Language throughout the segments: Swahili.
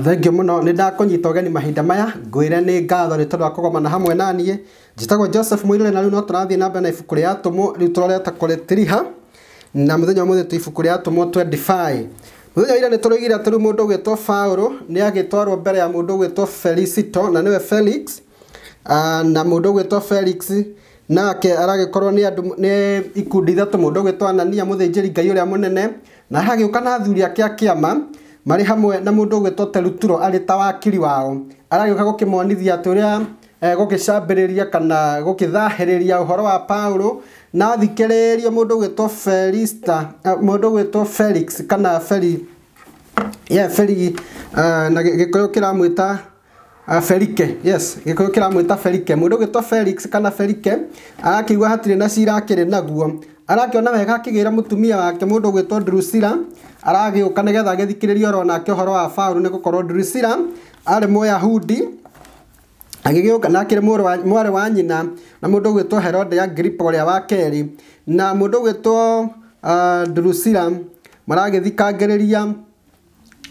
thengio må no nä ndakå ni mahinda maya ngwĩre nĩ ngatho nĩ tondũ wa kũgomana hamwe na niĩ njĩtagwo joseph mũirĩre na rĩu no tũrathiĩ na mbere na ibuku rĩa atũmwo rĩu tũroreta kũrĩtĩriha na mũthenya ũmũthĩ tũ ibuku mo atũmwo 25 mũthenya ira nĩ tũroigire atĩ rĩu mũndũ ũgwĩtwo paũlũ nĩ agĩtwarwo mbere ya mũndũ ũgwĩtwo felicito na nĩwe felix ah, na mũndũ ũgwĩtwo felix nake aragĩkorwo nĩ andũ nĩ ikundi ithatũ mũndũ ũgwĩtwo anania mũthĩnjĩri ngai ũrĩa mũnene na hagĩũka na athuri ake a kĩama marä hamwe na må ndå ruturo gwä ta wakiri wao aragä å ka gå kä monithia atä å eh, kana gå kä thahä wa paulo na thikä rä rie felista må ndå felix kana feri yeah, feri uh, eh, na gä koyå kä ramwä Uh, eh, Felike yes gikuyu kiramwita Felike mundu gitwa Felix kana Felike arakiigua hatirĩ na cira akĩrĩ naguo arakiona wega akĩgĩra mũtumia wake mũndũ gwĩtwo drusila aragiuka nigetha agithikiriria oro nake horo wa Paulu ni gukorwo Drusilla ari Muyahudi agigiuka na akiri mwari wa nyina na mundu ugwitwo Herode ya Agrippa uria wa keri na mundu ugwitwo uh, ah, Drusilla maragithikangiriria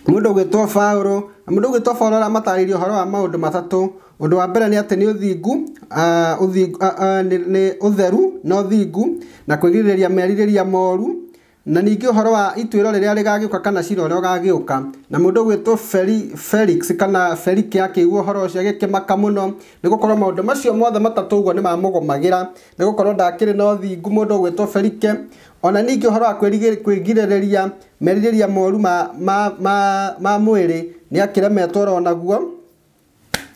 mundu ugwitwo Paulu mundu ugwitwo Paulu aramataarĩria horo wa maũndũ matatũ ũndũ wa mbere nĩ atĩ nĩ ũthingu ah, ah, nĩ ũtheru na thingu na kwĩgirĩrĩria merirĩria moru na ningä å horo wa ituä ro rä rä a rä gagä uka kana cira å rä a å gagä uka na må ndå gwä two felix kana felike akä igua å horo å cio agä kä maka må no nä gå korwo maå ndå macio mothe matatå guo nä mamå gomagä ra nä gå korwo ndakä rä na å thingu må ndå gwä two felike ona ningä å horo wa kwä girä rä ria moru ma, ma, ma, ma mwä rä nä akä remetwo ronaguo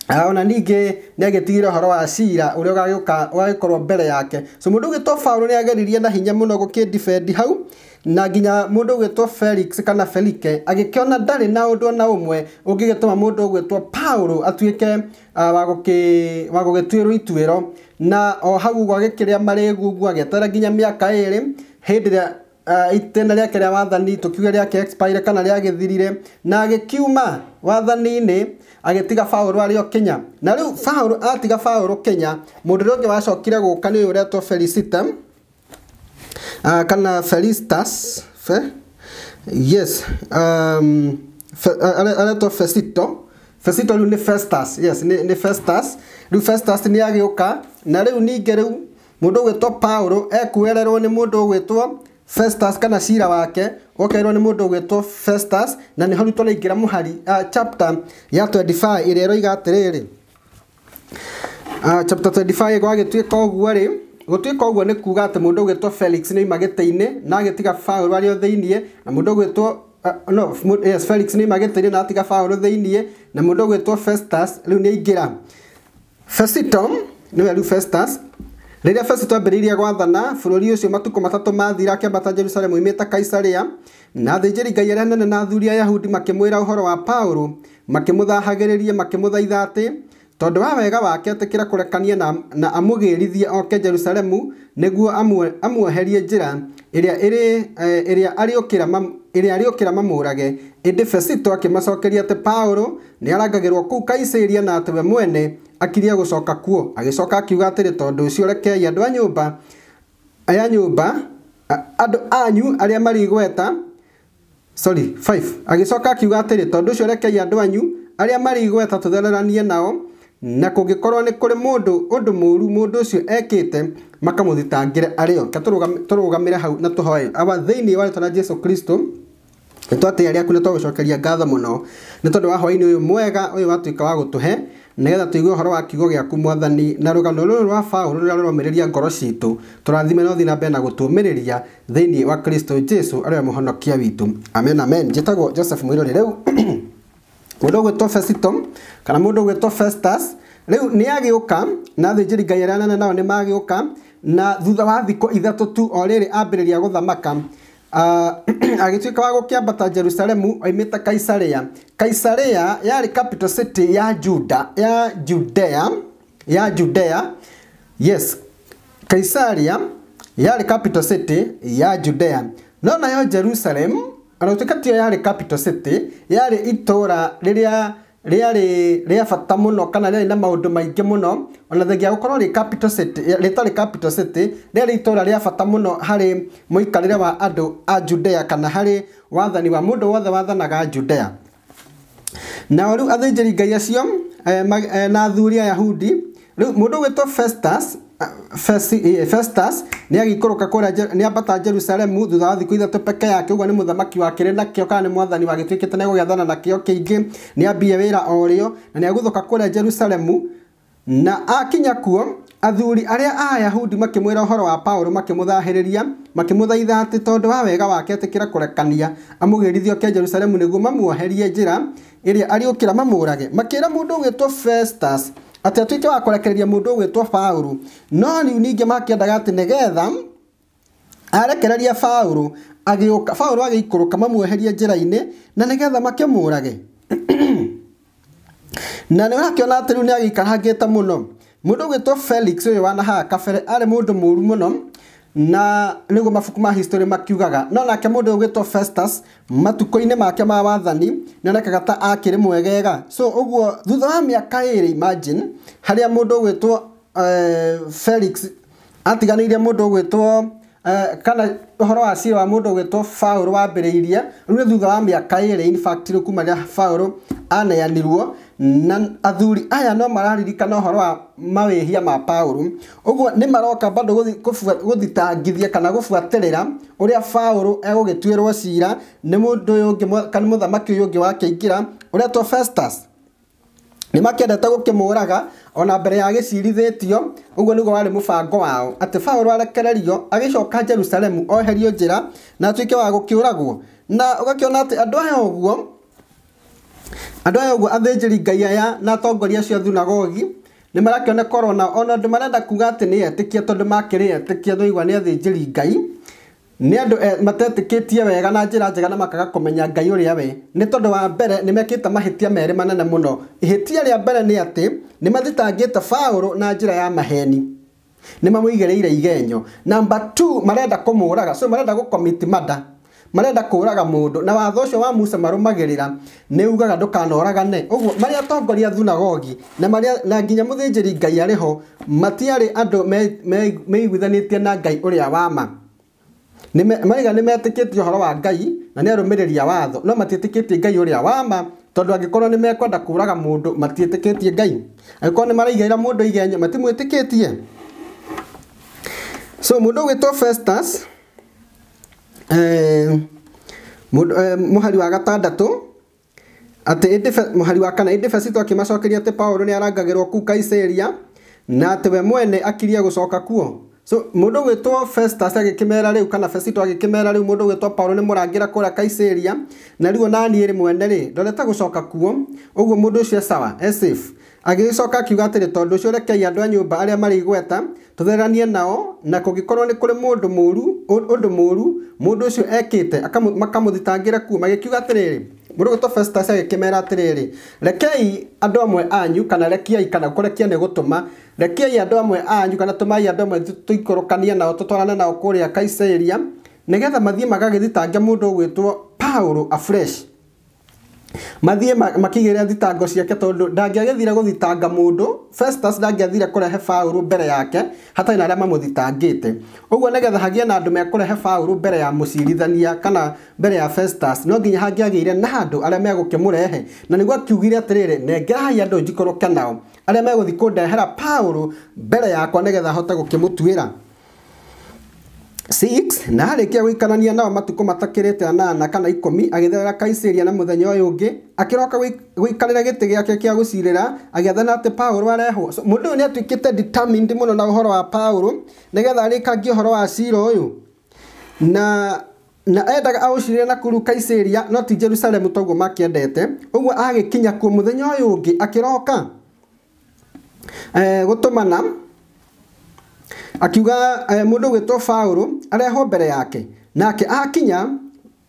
ah, ona ningä nä agä tigire å horo wa cira å rä a å gagä korwo mbere yake so må ndå gä to baå nä ageririe na hinya må no gå kä hau na nginya mundu ugwitwo Felix kana Felike agikiona ndari na undu na umwe ungigituma mundu ugwitwo Paulo atuike uh, wa gugituirwo ituiro na o hau uguo agikiria marigugu agieterera nginya miaka iri hindi ria uh, itena riake ria wathani tukiuga riake expire kana riagithirire na agikiuma wathani-ini agitiga Paulo arĩ o Kenya na riu Paulo atiga Paulo Kenya mundu ũrĩa ũngĩ wacokire gũka nĩ ũretwo Felicite Uh, ah, kana Felistas fe? Yes. Um, fe, uh, eh, aretwo Fesito Fesito rĩu ni festas yes ni, nĩ Festus rĩu Festus nĩ agĩũka na rĩu ningĩ rĩu mũndũ ũgwĩtwo Paulo ekuererwo ni mũndũ ũgwĩtwo festas kana cira wake wokerwo ni mũndũ ũgwĩtwo festas na ni rĩu tũraingĩra mũhari uh, chapter ya 25 ĩrĩa ĩroiga atĩrĩrĩ uh, chapter 25 gwagĩtuĩka ũguo rĩ gutwika uguo ni kuga ati mundu ugitwo Felix Neymar gite-ini na agitiga Paul ario thiinie na mundu ugitwo uh, no yes Felix Neymar gite-ini na faulu Paul thiinie na mundu ugitwo Festus riu ni aingira Fesito niwe riu Festus rĩrĩa Fesito ambĩrĩirie gwathana bũrũri ũcio matukũ matatũ mathira akĩambata Jerusalemu oimĩte Kaisarea na athĩnjĩri Ngai arĩa nene na athuri ya Yahudi makĩmwĩra uhoro wa Paũlũ makĩmũthahagĩrĩria makĩmũthaitha atĩ tondu wa wega wake atikira kurekania na, na amũgĩrithie oke Jerusalemu nĩguo amuoherie njĩra ĩrĩa ĩrĩ e, ĩrĩa arĩũkĩra ĩrĩa arĩũkĩra mamurage ĩndĩ Fesito akĩmacokeria atĩ Paulo ni arangagĩrwo kũu Kaisĩria na atĩ mwene akiria gucoka kuo agicoka akiuga atĩrĩ tondu ucio rekei andũ a nyumba aya nyumba andũ anyu arĩa marĩ igweta sorry 5 agicoka akiuga atĩrĩ tondũ ũcio rekei andũ anyu arĩa marĩ igweta tũthereranie nao na kũngĩkorwo nĩ kũrĩ mũndũ ũndũ mũũru mũndũ ũcio ekĩte makamũthitangĩre arĩ o tũrũgamĩre hau na tũhoe aba thĩinĩ wa rĩtwa rĩa Kristo Kristo nĩtwatĩya rĩaku nĩ gucokeria ngatho muno ni tondu wa hwaĩ uyu mwega uyu watuika wa gutuhe nĩgetha tũigue uhoro wa kiugo gĩaku mwathani na rũgano rũrũ rwa baũrũ rũrĩa rũromĩrĩria ngoro citũ tũrathime na ũthiĩ na mbere na gũtũũmĩrĩria thĩinĩ wa kristo jesu arĩ we mũhonokia witũ amen amen njĩtagwo joseph mwĩrũrĩ rĩu mundu ugwitwo Fesito kana mundu ugwitwo Festus riu ni agiuka na thinjiri ngai aria nene nao ni magiuka na thutha wa thikũ ithatũ tu o rĩrĩ ambĩrĩria gũthamaka ah, agĩtuĩka wa gũkĩambata Jerusalemu oimĩte kaisaria Kaisarea yarĩ capital city ya Juda ya Judea ya Judea yes Kaisaria yarĩ capital city ya Judea no nayo Jerusalemu ona gũtuĩka tiyo yarĩ capital city yarĩ itora rĩrĩa rĩarĩ rĩa bata muno kana rĩarĩ na maũndũ maingi muno ona thengia gũkorwo ri capital city rĩtarĩ capital city rĩarĩ itũũra rĩa bata muno hari mũikarĩre wa andũ a Judea kana hari wathani wa mũndũ wothe wathanaga Judea nao rĩu athĩnjĩri ngai acio eh, eh, na athuri Ayahudi rĩu mũndũ ũgwĩtwo Festus Festus ni agikoroka ka ni abata Jerusalemu thutha wa thikå peke yake å ni nä må thamaki wa kirena rä nakä kana nä mwathani wagä tuä kä te na kio o kä ingä nä ambie wä ra o na nä aguthoka thoka kå rä a Jerusalemu na akinya kuo athuri a ayahudi makimwira uhoro wa paulo makĩmũthahĩrĩria makimuthaitha ati tondu wa wega wake atikira kurekania amugirithio ke jerusalemu nĩguo mamuoherie njĩra ĩrĩa ariũkĩra mamurage makira mundu ũgĩtwo festus atĩ atuĩke wa kũrekereria mũndũ ũgwĩtwo Paũlũ no rĩu ningĩ makĩendaga atĩ nĩgetha arekereria Paũlũ agĩũka Paũlũ agĩikũrũka mamuoherie njĩra-inĩ na nĩgetha makĩmũũrage na nĩ ũrakĩona atĩ rĩu nĩ agĩikarangĩte mũno mũndũ ũgwĩtwo Felix ũyũ wana nahaga kabere arĩ mũndũ mũũru mũno na nĩguo mabuku ma history makiugaga no nake mũndũ ũgwĩtwo Festus matukå-inä make ma wathani onekaga ta akĩrĩ mwegega so guo thutha wa mĩaka ĩrĩ imagine ndå mũndũ ũgwĩtwo uh, eh, Felix atiganĩirie mũndũ ũgwĩtwo uh, eh, kana horo wa ciira wa mũndũ ũgwĩtwo Paul wambĩrĩirie rĩu thutha wa miaka iri in fact rĩu kuma rĩrĩa Paul aneanirwo na athuri aya no mararirikana horo wa mawĩhia ma Paũlũ ũguo ni maroka bado gũthitangithia kana gũbuatĩrĩra ũrĩa Paũlũ egugitwirwo cira nĩ mũndũ ũyũ ũngĩ kana mũthamaki ũyũ wake ingira kĩingĩra to Festus nĩ makĩendete gũkĩmũraga ona mbere ya gĩcirithĩtio ũguo nigo warĩ mũbango wao atĩ Paũlũ arekererio agicoka Jerusalemu oherio njĩra na atuĩke wa gukiuragwo na ugakiona ati andũ aya ũguo andå aya å guo athĩnjĩri ngai aya na atongoria acio a thunagogi nä marakĩoneka ona ona andå marenda kuga atä nä etĩkia tondå makĩrä etĩkia twaigua nä athĩnjĩri ngai nä andå tie wega na njĩra njega na makaga kũmenya ngai å rä a we nä tondå wa mbere nä mahä tia merä manene mũno ihĩtia rĩa mbere nä atä nä mathitangĩte baũrå na njĩra ya maheni nä mamå igä rä ire igenyo namba marenda kå må raga so marenda gå komiti mada marenda kuraga mundu na watho ucio wa Musa marumagirira ni ugaga ndukanooragane uguo maria atongoria thunagogi na maria na nginya muthinjiri ngai matiari andu ho me, andũ meiguithanĩtie na ngai ũrĩa wa ma maiga nĩ metĩkĩtie ũhoro wa ngai na nĩ arũmĩrĩri watho no matiĩtĩkĩtie ngai ũrĩa wa ma tondũ ni mekwenda kuraga mundu matiĩtĩkĩtie ngai angĩkorwo ni maraigaira mundu igenyo matimwĩtĩkĩtie so mũndũ ũgwĩtwo festus Eh, muhari eh, wa gatandatu atä muhari wa kana ä fesito akimacokeria atä paulo nä arangagärwo kuu kaiceria na atä we mwene akiria gå coka kuo so mundu gwitwo Festus agikimera riu kana Fesito agikimera riu mundu gwitwo Paulo ni murangira kura Kaisaria na riu nani ri mwene ri ndorete gucoka kuo uguo mundu ucio e sawa e agĩgicoka akiuga atĩrĩ tondũ ũcio rekei andũ a nyũmba arĩa marĩ igweta tũtheranie nao na kũngĩkorwo nĩ kũrĩ mũndũ mũũru ũndũ mũũru mũndũ ũcio ekĩte makamũthitangĩra kuu magĩkiuga atĩrĩrĩ mũrũgũtũ Festus agĩkĩmera atĩrĩrĩ rekei andũ amwe anyu kana rekiai kana kũrekia nĩ gũtũma rekiai andũ amwe anyu kana tũmai andũ amwe tũikũrũkanie nao tũtwarane nao kũrĩa Kaisaria nĩgetha mathiĩ magagĩthitange mũndũ ũgwĩtwo paulo afresh mathiĩ makĩigĩre thitango ciake tondũ ndangĩagethire gũthitanga mũndũ Festus ndangĩathire kũrehe baũrũ mbere yake hatarĩ na arĩa mamũthitangĩte ũguo nĩgetha hagĩe na andũ mekũrehe baũrũ mbere ya mũcirithania kana mbere ya Festus no nginya hangĩagĩire na andũ arĩa megũkĩmũrehe na nĩguo akiugire atĩrĩrĩ nengerai andũ njikũrũke nao arĩa megũthiĩ kũndehera paũrũ mbere yakwa nĩgetha hote gũkĩmũtuĩra Six na arikia gwikarania nao matuko matakirite anana kana ikumi agitherera Kaisiria na muthenya uyu ungi akiroka gwikarira giti giake kia gucirira agiathana ati Paulo arehwo so, mundu uyu niatuikite determined muno na uhoro wa Paulo nigetha arikangie uhoro wa cira uyu na na endaga aucirire na kuru Kaisiria no ti Jerusalemu toguo makiendete uguo agikinya kuo muthenya uyu ungi akiroka eh, gutumana akiuga eh, mũndũ ũgwĩtwo Paũlũ arehwo mbere yake nake akinya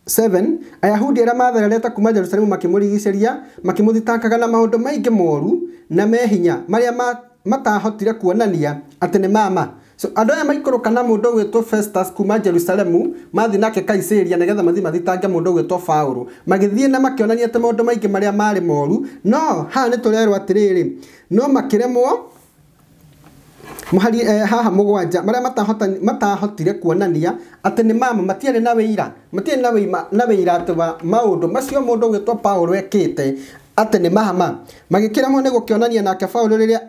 7 Ayahudi arĩa mathererete kuuma Jerusalemu makĩmũrigiceria makĩmũthitangaga na maũndũ maingĩ moru na mehinya marĩa matahotire kuonania atĩ nĩ mama so andũ aya maikũrũka na mũndũ ũgwĩtwo Festus kuma Jerusalemu mathiĩ nake Kaisarea nĩgetha mathiĩ mathitange mũndũ ũgwĩtwo Paũlũ magĩthiĩ na makĩonania atĩ maũndũ maingĩ marĩa marĩ moru no haha nĩ tũrerwo atĩrĩrĩ no makĩremwo muhari eh, haha mugwanja maria matahota matahotire kuonania ati ni mama matiari na wira matiari na wima na wira ati wa maundu macio mundu gwitwa Paulo ekite ati ni mahama magikiremwo ni gukionania nake Paulo riria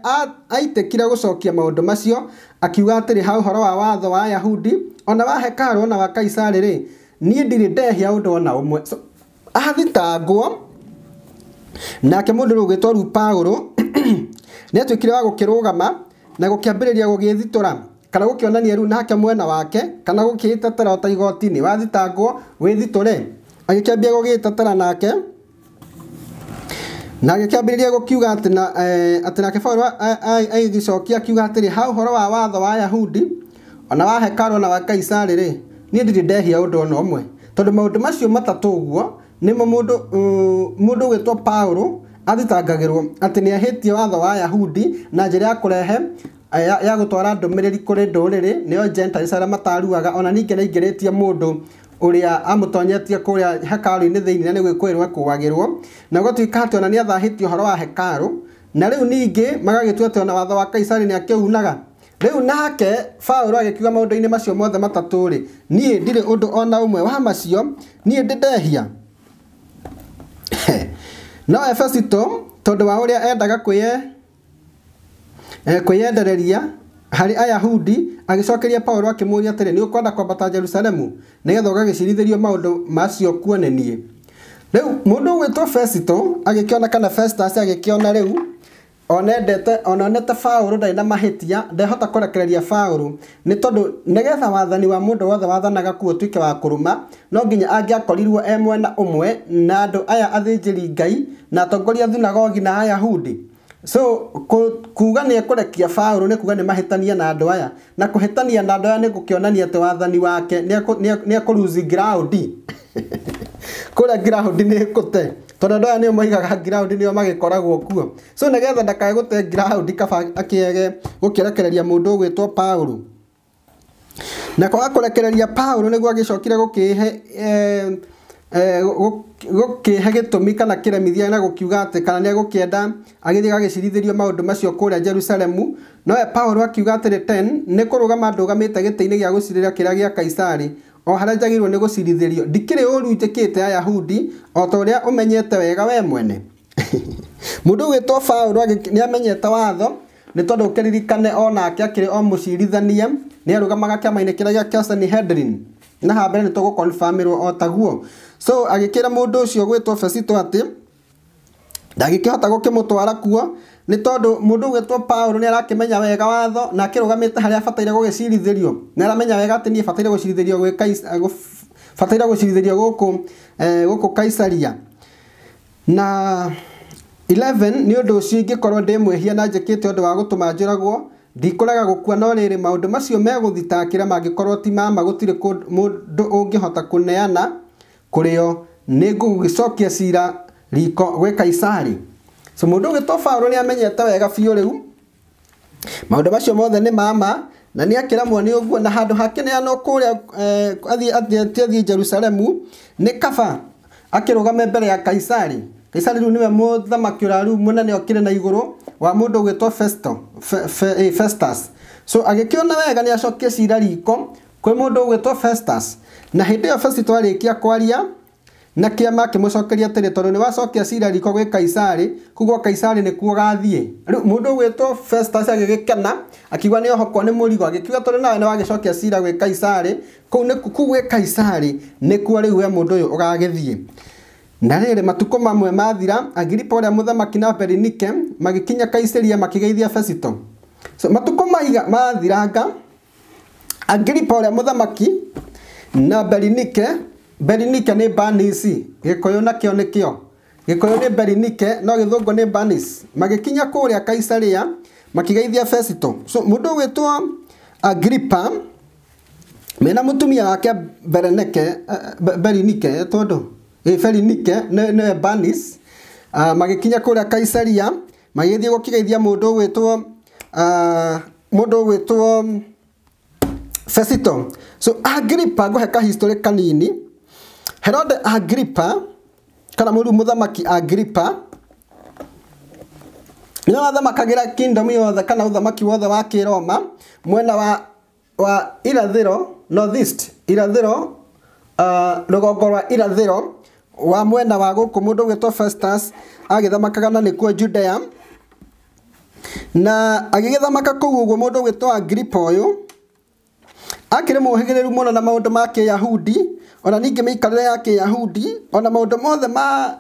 aitikire gucokia maundu macio akiuga atiri ha horo wa watho wa yahudi ona wa hekaru ona wa Kaisari ri niĩ ndirĩ ndehia ũndũ ona ũmwe so, athitangwo nake mũndũ ũrĩa ũgĩtwo rĩu Paulo nĩ atuĩkire wa gũkĩrũgama na thitå ra kana gũkĩonania rĩu nake mwena wake kana gũkĩĩtetera o ta igooti-inĩ wathitangwo gå gä tatara nake na agĩkĩambĩrĩria gũkiuga atĩ na eh, atĩ nake Paũlũ cokia akiuga rä ha horo wa watho wa Ayahudi ona wa hekarũ na wa Kaisari rä niä ndirä ndehia ndå ona tondå maå ndå macio matatũ ũguo nĩmo mũndũ mm, mũndũ two athitangagirwo ati ni ahĩtie watho wa Ayahudi na njira ya kurehe eh, ya gutwara ndumiriri kuri nduriri niyo Gentiles arĩa mataruaga ona ningĩ nĩ mundu mũndũ ũrĩa amũtonyetie kũrĩa hekarũ-inĩ thĩinĩ na nĩ gwĩkũĩrwo akũagĩrwo na gũtuĩka atĩ ona ni athahĩtie uhoro wa hekaru na riu ninge magagĩtua atĩ ona watho wa Kaisari ni akĩunaga rĩu nake Paũlũ agĩkiuga maũndũ-inĩ macio mothe matatũ-rĩ niĩ ndirĩ ũndũ ona ũmwe wa macio niĩ ndĩ no Efesito tondũ wa ũrĩa endaga eh, kwĩyendereria hari Ayahudi agĩcokeria Paulo akĩmũũria atĩrĩ nĩ ũkwenda kwambata Jerusalemu nĩgetha ũgagĩciirithĩrio maũndũ macio kuone niĩ. Rĩu mũndũ ũgwĩtwo Fesito agĩkĩona kana Festus agĩkĩona rĩu onendete ononete Paũlũ ndarä na mahĩtia ndehota kũrekereria Paũlũ nĩ tondũ getha wathani wa mundu wothe wathanaga kuo ũtuĩke wa kuruma no nginya angĩakorirwo e mwena umwe na andũ aya athinjiri Ngai na atongoria thunagogi na Ayahudi so kuga ni ekũrekia Paũlũ ni kuga ni mahitania na andũ aya na kuhitania na andũ aya ni gukionania atĩ wathani wake ni ekũ lose ground kuria ground ni gute tondu andu ni nio moigaga ground nio magikoragwo kuo so nigetha ndakae gute ground kaba akiege gukirekereria mundu ugwitwo paulo na kwaga kurekereria paulo niguo agicokire gukihe eh, gukihe gitumi kana kiremithia na gukiuga ati kana ni agukienda agithii gagicirithĩrio maundu macio kuria jerusalemu noe paulo akiuga atĩrĩ 10 nĩ kũrũgama ndũgamĩte gĩtĩ-inĩ gĩa gũcirĩra kĩrĩa gĩa kaisari o ndikä rä å gũcirithĩrio ndikĩrĩ ũru njĩkĩte ayahudi o ta å menyete wega we mwene mũndũ ũgwĩtwo Paũlũ nä amenyete watho å tondũ ririkane onake rä o mũcirithania nĩ arũgamaga kĩama-inĩ kĩrĩa gĩa hedrin na hambere nĩ tũgũkonbamĩrwo o taguo so agĩkĩra mũndũ ũcio ũgwĩtwo Fesito atĩ ndangĩkĩhota gũkĩmũtwara kuo nä tondå må ndå å two paå nä menya wega watho na akä rå gamä te harä a bataire gå gä cirithärio nä aramenya wega atä niä bataire gå cirithärio bataire gå cirithärio gå eh, kå kaicaria na 11 nä å ndå å cio ingä korwo ndä mwähia na njä kä te å ndå wa gå tå ma njå ragwo gå kua no maå ndå macio mangä korwo ti mama hota kå neana kå rä o gä cokia cira riko gwĩ kaisari so mundu ugitwo Paulo ni amenyete wega biũ rĩu maundu macio mothe ni mama na ni akira nä å guo na handå hakäneanwo ano rä a tiathiä jerusalemu nä jerusalemu akä kafa game mbere ya kaisari kaisari rä u nä we må thamaki å rarä na igå wa må ndå å gä two festas so agä kä ona wega ni acokie cira riko kwä må ndå å festas na hä ndä ä yo fesito arä kia kwaria na kiama akimucokeria atiri tondu ni wacokia cira riko gwi kaisari kuguo kaisari nikuo gathiĩ rĩu mũndũ ũgwĩtwo festus agĩgĩkena akiuga nĩ ohokwo nĩ mũrigo agĩkiuga tondũ nawe nĩ wagĩcokia cira gwĩ kaisari kũu gwĩ kaisari ni nĩkuo rĩu we mũndũ ũyũ ũgagĩthiĩ na rĩrĩ matuko mamwe mathira agiripa ũrĩa mũthamaki na berinike magĩkinya kaiseria makĩgeithia fesito so, matuko maiga mathiranga agiripa ũrĩa mũthamaki na berinike Berinike nä Bernice Gikuyu nakio nä kio Gikuyu ni Berinike no Githungu nä Bernice magĩkinya kũrĩa Kaisaria makigeithia festo so mudu wetwa Agrippa mena mutumia wake Berenike eh, eh, Berinike todo e tondũ ne Berinike nĩ Bernice ah, magĩkinya kũrĩa Kaisaria magithie magĩthiĩ mudu wetwa uh, mudu wetwa festo so Agrippa heka kahistory kanini herode agripa kana må rä må thamaki agripa nä wathamakagä ra kingdom yothe kana å thamaki wothe wa kä roma mwena wa, wa irathä northeast irathä uh, rå rwa irathä wa mwena wa gå kå må ndå å gä two festus agä thamakaga na nä kuo judea na agä gä thamaka kå u å guo må ndå å gä agripa å yå akĩrĩ mũhĩgĩrĩru mũno na ndå ma yahudi ona ikarä re ya yahudi ona ndå mothe ma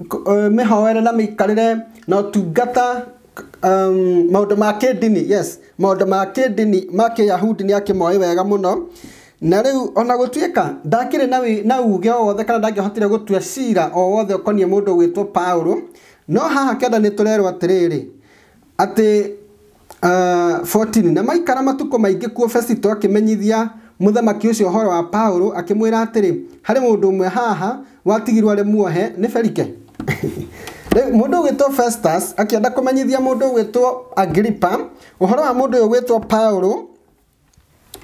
eh, hoere na re na tungata um, ndå ma ndini yes ndå ma ndini ma nä akä moä wega no na u ona ka ndakä na, na uge o wothe kana ndangĩhotire gũtua cira o wothe ndå mũndũ ũgwĩtwo paulo no haha kenda atä rä rä atä 14 uh, na maikara matukå maingä kuo fesito akimenyithia muthamaki ucio horo wa paulo akimwira atiri hari mundu umwe haha watigirwo ari muohe ni ferike mundu ugwitwo festus akienda kumenyithia mundu ugwitwo agripa uhoro wa mundu uyu ugwitwo paulo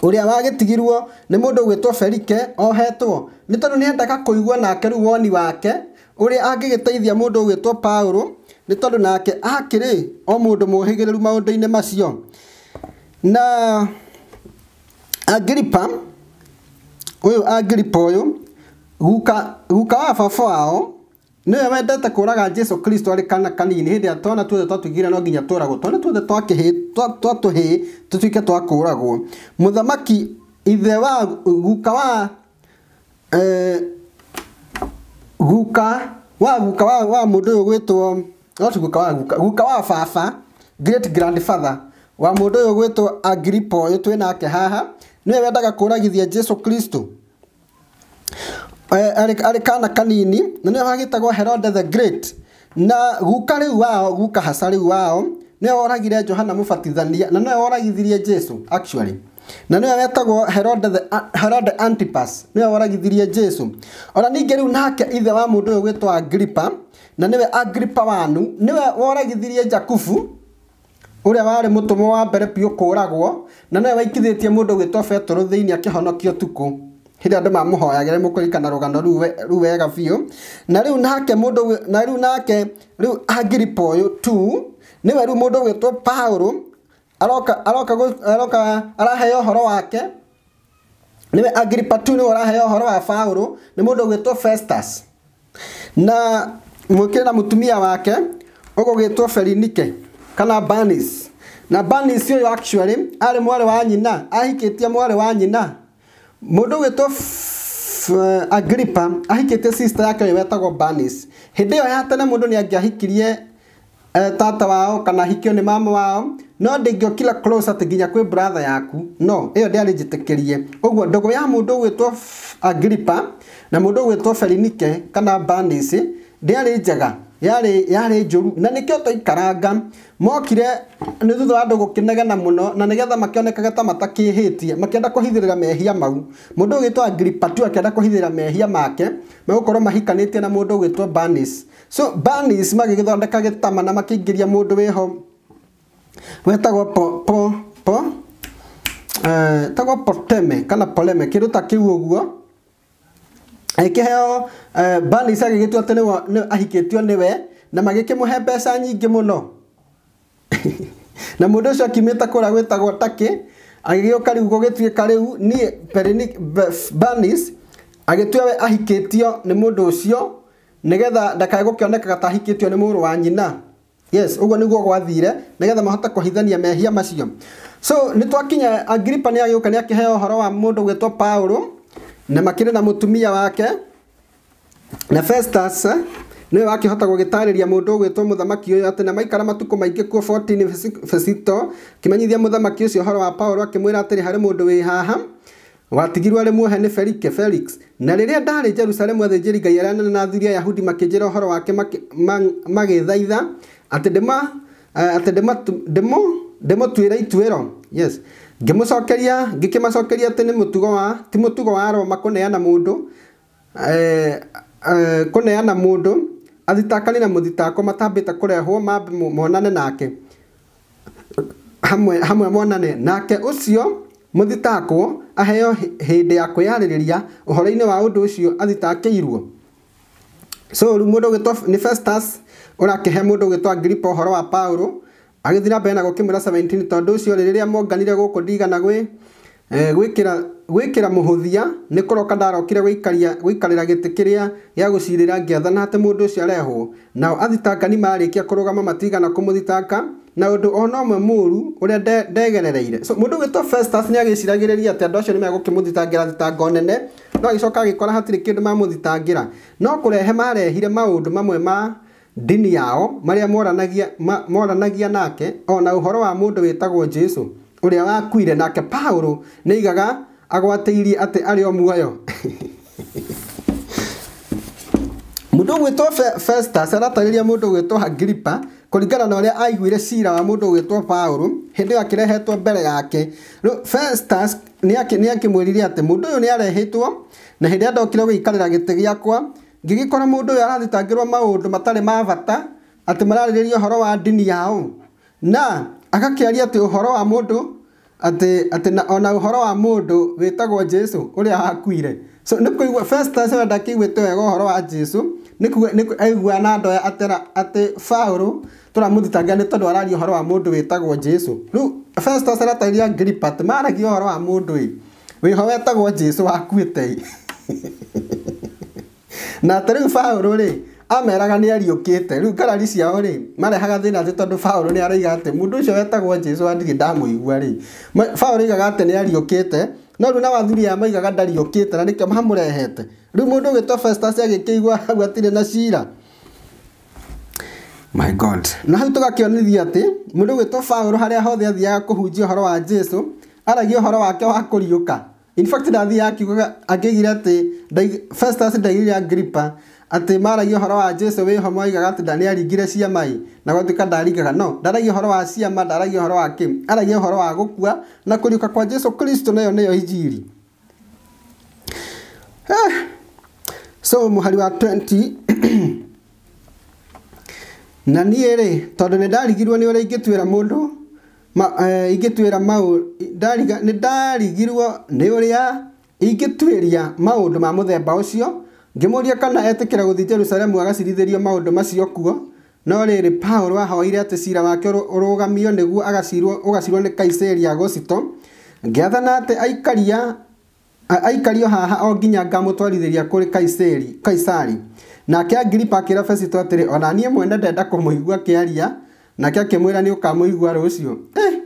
uria wagitigirwo ni mundu ugwitwo Felike ohetwo ni tondu niendaga kuigua nake riu woni wake uria angigiteithia mundu ugwitwo paulo nä tondå nake akä rä o må ndå må hä gä rä ru maå ndå-inä macio na agripa å yå agiripa å yå guka wa baba wao nä we wendete kå raga jesu kristo arä kana kanini hä ndä ä rä tuothe twatuigire no nginya tå ragwo tondå tuothe twatå hä tå tuä ke twakå ragwo må thamaki ithe wa guka wa eh, guka wa guka wa må ndå å yå gwä two goti guka wa guka guka wa baba great grandfather wa mundu uyu gwitwo agripo uyu twi nake haha we wendaga ragithia jesu kristo eh, arä kana kanini na nä hagätagwo herode the great na guka rä u wao guka haca rä u wao nä oragire johana må batithania na nä oragithirie jesu actually na nä we wetagwo herode antipas niwe waragithirie jesu ona rä u nake ithe wa må mũndũ ũyũ gwĩtwo agripa na nä niwe agripa wanu niwe waragithirie jakubu må tå mo wa mbere kå ragwo na nä we waikithä tie må ndå two thä niwe waikithĩtie mũndũ gwĩtwo petero thĩinĩ akĩhonokio ũtukũ hĩndĩ andũ rå gano rä u wega biå na u nake mũndũ na rĩu nake rĩu agripa ũyũ tu niwe rĩu mũndũ ũgwĩtwo paulo aroka aroka aroka araheo horo wake niwe Agrippa tu niwe araheo horo wa Paulo ni mundu gwitwo Festus na mwikire na mutumia wake ugugwitwo Felinike kana banis na banis uyu actually ari mwari wa nyina ahikitie mwari wa nyina mundu gwitwo Agrippa ahikitie sister yake wetagwo Bernice hindi iyo ya tene mundu ni angiahikirie eh, tata wao kana hikio ni mama wao no kila close at ginya kwe brother yaku no ĩyo ndĩarĩ njĩtĩkĩrie ũguo ndogo ya mũndũ ũgwĩtwo agripa na mũndũ ũgwĩtwo Felinike kana Bernice ndĩarĩ njega yarĩ yarĩ njũru na nĩkĩo twaikaranga mokire ni thutha wa andũ gũkĩnegena muno na nĩgetha makĩonekaga ta matakĩhĩtie makĩenda kũhithĩrĩra mehia mau mundu ũgĩtwo agripa tu akĩenda kũhithĩrĩra mehia make megũkorwo mahikanĩtie na mundu ũgĩtwo banis so banis magĩgĩthondeka gĩtama na makĩingĩria mundu wĩho wetagwo tagwo po po po eh tagwo poteme kana poleme kindu ta kiu uguo ikiheo balance agigitua ati ahikitio niwe na magikimuhe mbeca nyingi muno na mundu ucio akimite kuria gwitagwo taki agigiuka riu gugituika riu nie balance agitua we ahikitio ni mundu ucio nigetha ndakae gukionekaga ta ahikitio ni muru wa nyina yes uguo niguo gwathire nigetha mahote kuhithania mehia macio so nitwakinya agripa ni agiuka ni akiheo horo wa mundu gwitwo paulo na makire na mutumia wake na festus niwe wakihota gugitariria mundu ugwitwo muthamaki uyu ati na maikara matuku maingi kuo 14 fesito kimenyithia muthamaki ucio horo wa paulo akimwira atiri hari mundu wi haha watigirwo arĩ muohe ni Felike Felix na rĩrĩa ndarĩ Jerusalemu athĩnjĩri Ngai arĩa nene na athuri Ayahudi makĩnjĩra ũhoro wake magĩthaitha atä ndĩma eh, atä ndĩmo ndĩmũtuĩre ituĩro yes ngĩmũcokeria ngĩkĩmacokeria atĩ nĩ mũtugo wa ti mũtugo wa roma kũneana mũndũ eh, eh, kũneana mũndũ athitakani na mũthitako matambĩte kũrehwo mambe monane nake hamwe hamwe monane nake ũcio mũthitako aheo hĩndĩ ya kwĩyarĩrĩria ũhoro-inĩ wa ũndũ ũcio athitakĩirwo so rĩu mũndũ ũgĩtwo nĩ festus ũrakĩhe mũndũ ũgĩtwa Agrippa ũhoro wa Paulo agithira na mbere na gũkĩmwĩra 17 tondu ũcio riria monganire gũkũ ndigana gwĩ eh, gwĩkĩra gwĩkĩra mũhũthia nĩ kũroka ndarokire gũikaria gũikarĩra gĩtĩ kĩrĩa gĩa gũcirĩra ngĩathana atĩ mũndũ ũcio arehwo nao athitangani marĩkia kũrũgama matigana kũmũthitanga na ũndũ ona ũmwe muru ũrĩa ndegerereire so mũndũ ũgĩtwo Festus nĩ agĩciragĩrĩria atĩ andũ acio nĩ megũkĩmũthitangĩra thitango nene no agĩcoka agĩkora hatirĩ kĩndũ mamũthitangĩra no kurehe marehire maundu mamwe ma dini yao maria moranagia moranagia nake ona uhoro wa mundu witagwo Jesu uria wakuire nake Paulo neigaga agwatiirie ati ari o muoyo mundu ugwitwo Festus aratarĩria mundu ugwitwo Agripa kũringana na ũrĩa aiguire cira wa mundu ũgwĩtwo Paulo hĩndĩ ĩyo mbere yake Festus nĩ akĩmwĩrire atĩ mũndũ ũyũ nĩ arehetwo na hĩndĩ ĩrĩa ndokire gũikarĩra gĩtĩ gĩakwa ngĩgĩkora mũndũ ũyũ arathitangĩrwo maũndũ matarĩ ma bata atĩ mararĩrĩria ũhoro wa ndini yao na agakĩaria atĩ ũhoro wa mũndũ atĩ atĩ ona ũhoro wa mũndũ wĩtagwo Jesũ ũrĩa akuire so nĩ kũigua Festus ũrĩa ndakĩiguĩte wega ũhoro wa Jesũ nĩ aigua na andũ aya atĩ Paũlũ tũramũthitanga nĩ tondũ araria ũhoro wa mũndũ wĩtagwo Jesũ rĩu Festus aratarĩria Agripa atĩ maaragia ũhoro wa mũndũ ĩ wĩho wetagwo Jesũ wakuĩte na ta rä u baå rä ameraga nä ariåkä rä karari ciao rä marehaga thä na atä tondå baå nä aroiga atä ũcio wetagwo jesu andirä ndamå igua rä baå oigaga atä nä ariå no rä na wathuri aya maigaga ndariå na nä kä mamå rehete rä u må å gä hau atirä na cira my god na hau tågakĩonithia atä må ndå gwĩtwo harĩa hothe athiaga kũhunjia ũhoro wa jesu aragia ũhoro wake wa kũriũka in fact ndathi yakiugaga akigira ati Festus ndaigire Agrippa ati maragia horo wa Jesu wi ho moigaga ati ndani aringire ciama i na gwatuika ndaringaga no ndaragia horo wa ciama ndaragia horo wa ki aragia horo wa gukua na kuriuka kwa Jesu Kristo nayo nayo injili eh. so muhari wa 20 na niä rä tondå nä ndarigirwo nä å rä ingä tuä ra må ndå Eh, ingĩtuĩra nĩ ndarigirwo nĩ ũrĩa ingĩtuĩria maũndũ ma muthemba ucio ngimuria kana etĩkĩra gũthiĩ Jerusalemu agacirithĩrio maũndũ macio kuo no riri Paul wahoire ati cira wake ũrũgamio nĩguo ũgacirwo ni Kaisari Agosto ngiathana ati aikaria aikario haha o nginya ngamũtwarithĩria kũrĩ Kaisari Kaisari nake Agiripa akĩĩra Fesito atĩrĩ ona niĩ mwene ndenda kumuigua kiaria nake akĩmwĩra ni ũkamũigua rucio eh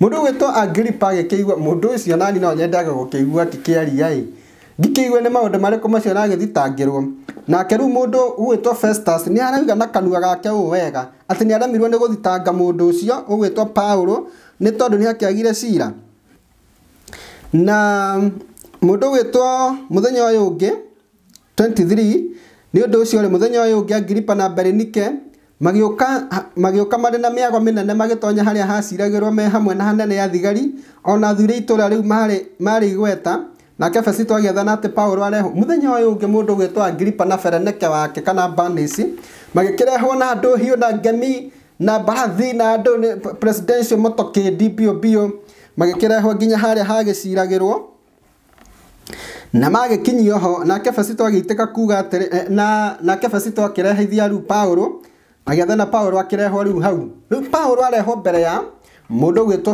mundu gwitwo agripa agĩkĩigua mundu ucio nani no nyendaga gũkĩigua akĩkĩaria ĩ ndikĩigue nĩ maũndũ marĩkũ macio aragĩthitangĩrwo nake rĩu mũndũ ũgwĩtwo festus ni arauga na kanua gake u wega atĩ nĩ aremirwo nĩ gũthitanga mũndũ ũcio ũgwĩtwo paũlũ nĩ tondũ nĩ akĩagire cira na mũndũ ũgwĩtwo mũthenya ũyũ ũngĩ 23 ni undu ucio ri mũthenya ũyũ ũngĩ agiripa na berenike magioka magioka marĩ na mĩago mĩnene magitonya haria haciragĩrwo me hamwe na hanene ya thigari ona athuri a itũũra rĩu maarĩ igweta nake agetha na atĩ Paulo arehwo muthenya oyo unge mundu gwetwa gripa na fereneke wake kana Banisi magikire ho na ndu hiyo na ngemi na mbarathi na ndu presidential motoke dpo bio magikire ho ginya haria hagĩciragĩrwo na magĩkinyio ho nake Fesito agiteka kuga na eh, na nake Fesito akirehithia rĩu Paulo agĩathana Paulo akĩrehwo rĩu hau rĩu Paulo arehwo mbere ya mũndũ ũgwĩtwo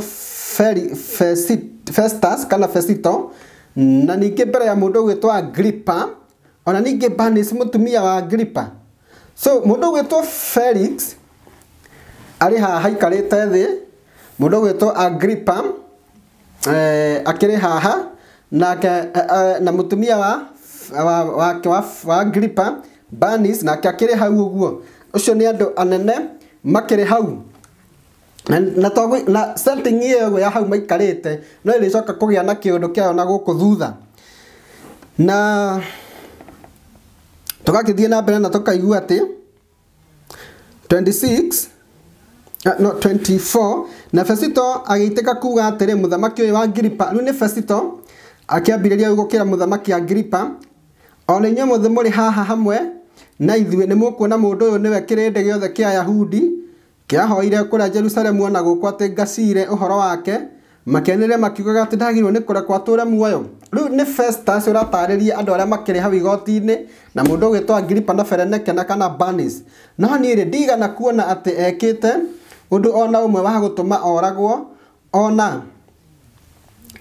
Festus kana festito na ningĩ mbere ya mũndũ ũgwĩtwo agripa ona ningĩ Barnabas mũtumia wa agripa so mũndũ ũgwĩtwo Felix arĩ haha aikarĩte thĩ mũndũ ũgwĩtwo agripa eh, akĩrĩ haha na, eh, eh, na mutumia wa wa, wa, wa, wa Agrippa Barnabas nake akĩrĩ hau uguo ucio ni andu anene makärä hau na, na, na setting ä ya hau maikarite no ile choka kugia na kiundu kyao na guku thutha na tågakä thiä na mbere na tåkaigua atä 26 ah, no 24 na Fesito agĩitĩka kuga atĩrĩ muthamaki wa gripa rĩu ni Fesito akĩambĩrĩria gũkĩra mũthamaki Agripa o na inyuĩ mũthĩ haha hamwe na ithuĩ nĩ mũkuona mũndũ ũyũ nĩwe kĩrĩndĩ gĩothe kĩa ayahudi kĩahoire kũrĩa Jerusalemu ona gũkũ atĩ ngacire ũhoro wake makenire makiugaga atĩ ndagĩrĩirwo nĩ kũrekwo atũũre muoyo rĩu nĩ Festus ũratarĩria andũ arĩa makĩrĩ hau igoti-inĩ na mũndũ ũgĩtwo Agiripa na Berenike na kana Banis no niĩ ndigana kuona atĩ ekĩte ũndũ ona ũmwe wa gũtũma oragwo ona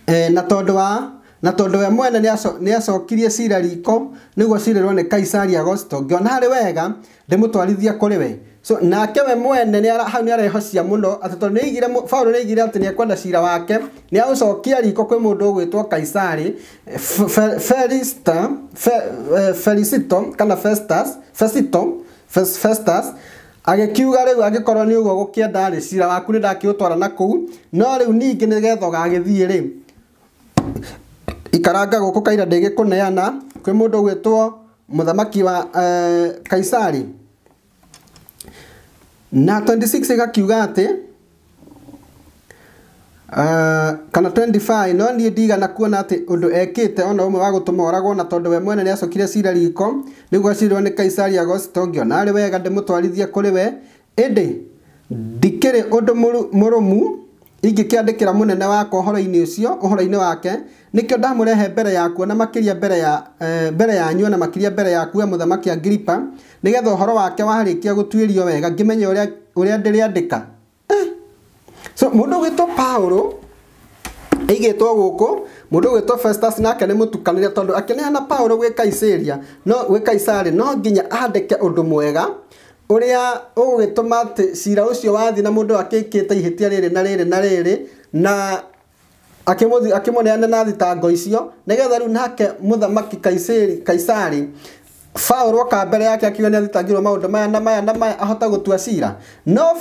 e, na tondũ wa na tondå we mwene nä acokirie cira riko nä guo cirä rwo nä kaisari agosto ngäona harä wega ndä må twarithie kå rä we so nake we mwene hau nä arehocia må no atä tondå paulo nä aigire atä nä cira wake nä aåcokia riko kwä må ndå å gwä two felicito kana festas fesito festas agäkiuga rä u agä korwo nä å cira waku nä ndakä na kå no rä u ningä nä getha gagä thiä ikaranga gå kå kaira ndä gä kå neana kwä må ndå gwä two må thamaki wa uh, kaisari na 26 ĩgakiuga atĩ uh, kana 25 no niĩ ndigana kuona atĩ undu ekite ona umwe wa gũtũma oragwo na tondũ we mwene acokire cira riko nĩguo acirwo ni kaisari agosto ngĩona arĩ wega ndĩmũtwarithie kuri we ĩndĩ ndikĩrĩ ũndũ mũrũmu ingĩkĩandĩkĩra mũnene wakwa ũhoro-inĩ ũcio ũhoro-inĩ wake nĩkĩo ndamũrehe mbere yaku na makiria mbere ya e, mbere yanyu na makĩria mbere yaku ya mũthamaki Agiripa nĩgetha horo wake warĩkia gũtuĩrio wega ngĩmenye ũrĩa ũrĩa ndĩrĩandĩka eh. so mũndũ ũgĩtwo Paulo ĩigĩtwo gũkũ mũndũ ũgĩtwo Festus nake nĩ mũtukanĩre tondũ akĩneana Paulo gwĩ Kaisaria no gwĩ Kaisari no nginya andĩke ũndũ mwega uria ugugituma ati cira ucio wathi na mundu akikite ihitia riri na riri na riri na akimuneane na thitango icio nigetha riu nake muthamaki kaisari kaisari Paulo oka mbere yake akiuga nĩ athitangĩirwo maũndũ maya na maya na maya ahota gũtua cira no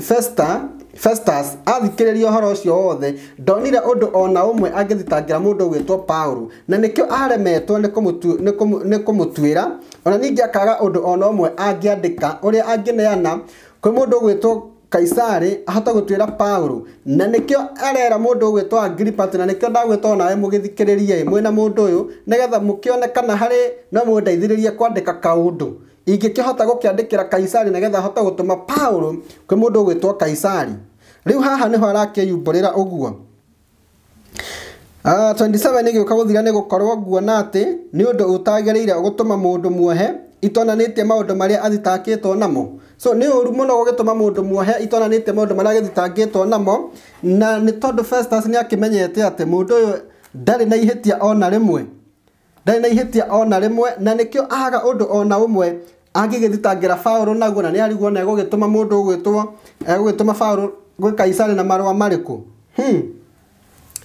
Festa Festus athikĩrĩria ũhoro ũcio wothe ndonire ũndũ ona ũmwe angĩthitangĩra mũndũ ũgwĩtwo Paulo na nĩkĩo aremetwo nĩ kũmũtuĩra ona ningä akaga ndå ona ũmwe angĩandĩka ũrĩa angĩneana kwĩ mũndũ ũgwĩtwo kaisari ahote gũtuĩra paulo na o arera gwä ũgwĩtwo agripat na nĩkĩo ndagwĩtwo nawe mũgĩthikĩrĩrie mwĩna mũndũ ũyũ nĩgetha mũkĩone kana harĩ no mũndeithĩrĩrie kwandĩka kaũndũ ingĩkĩhota gũkĩandĩkĩra kaisari nĩgetha hote gũtũma paulo gwä mũndũ ũgwĩtwo kaisari u haha ra å guo 27 ah, nä gä å ka gå thira nä gå korwo nguona atä nä å ndå å tagereire gå tå ma må ndå muohe itonanä tie maå ndå marä a two namo so nä å ru må no gå gä tå ma må ndå muohe itonanä tie maå ndå marä a two namo na nä tondå nä akä menyete atä må ndå å yå ndarä na ihä tia ona rä mwe ndarä na ihä tia ona rä mwe na nä kä o aga å ndå ona å mwe angä gä thitangä baå naguo na nä na egå gä tå ma må ndå å gwä two egå gä tå ma baå gwä na marå a marä kå hmm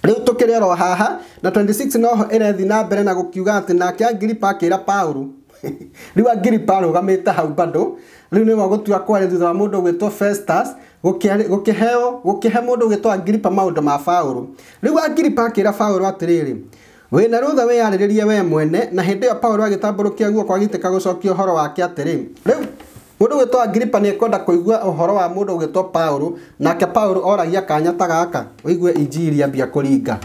rä u tå kä rä haha na 26 noho ä rethi na mbere na gå kiuga atä nake angiripa akä ra paå rä u angiripa gamä te hau bado rä u nä wagå tua kwarä thutha wa må ndå gwä two festas gå kä heo gå kä he må ndå gwä two angiripa maå ndå ma paulu rä u angiripa akä ra baå atä rä rä wä na rutha wä yarä rä rie we mwene na hä ndä ä yo paå agä tambå rå kia guo kwagitä ka gå cokia å horo wake atä rä rä u Mundu gwitwo Agiripa nĩ ekwenda kũigua ũhoro wa mũndũ ũgĩtwo Paulo nake Paulo oragia kanya ta gaka ũigue injiri ambia kũringa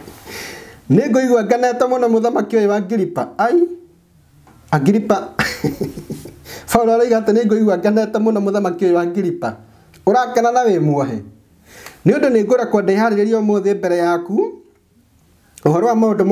nĩ ngũigua ngenete mũno mũthamaki ũyũ wa agripa ai Agiripa Paulo aroiga atĩ nĩ ngũigua ngenete mũno mũthamaki ũyũ wa agripa ũrakena na wĩ muohe nĩ ũndũ nĩ ngũrekwo ndĩharĩrĩrie ũmũthĩ mbere yaku ũhoro wa maũndũ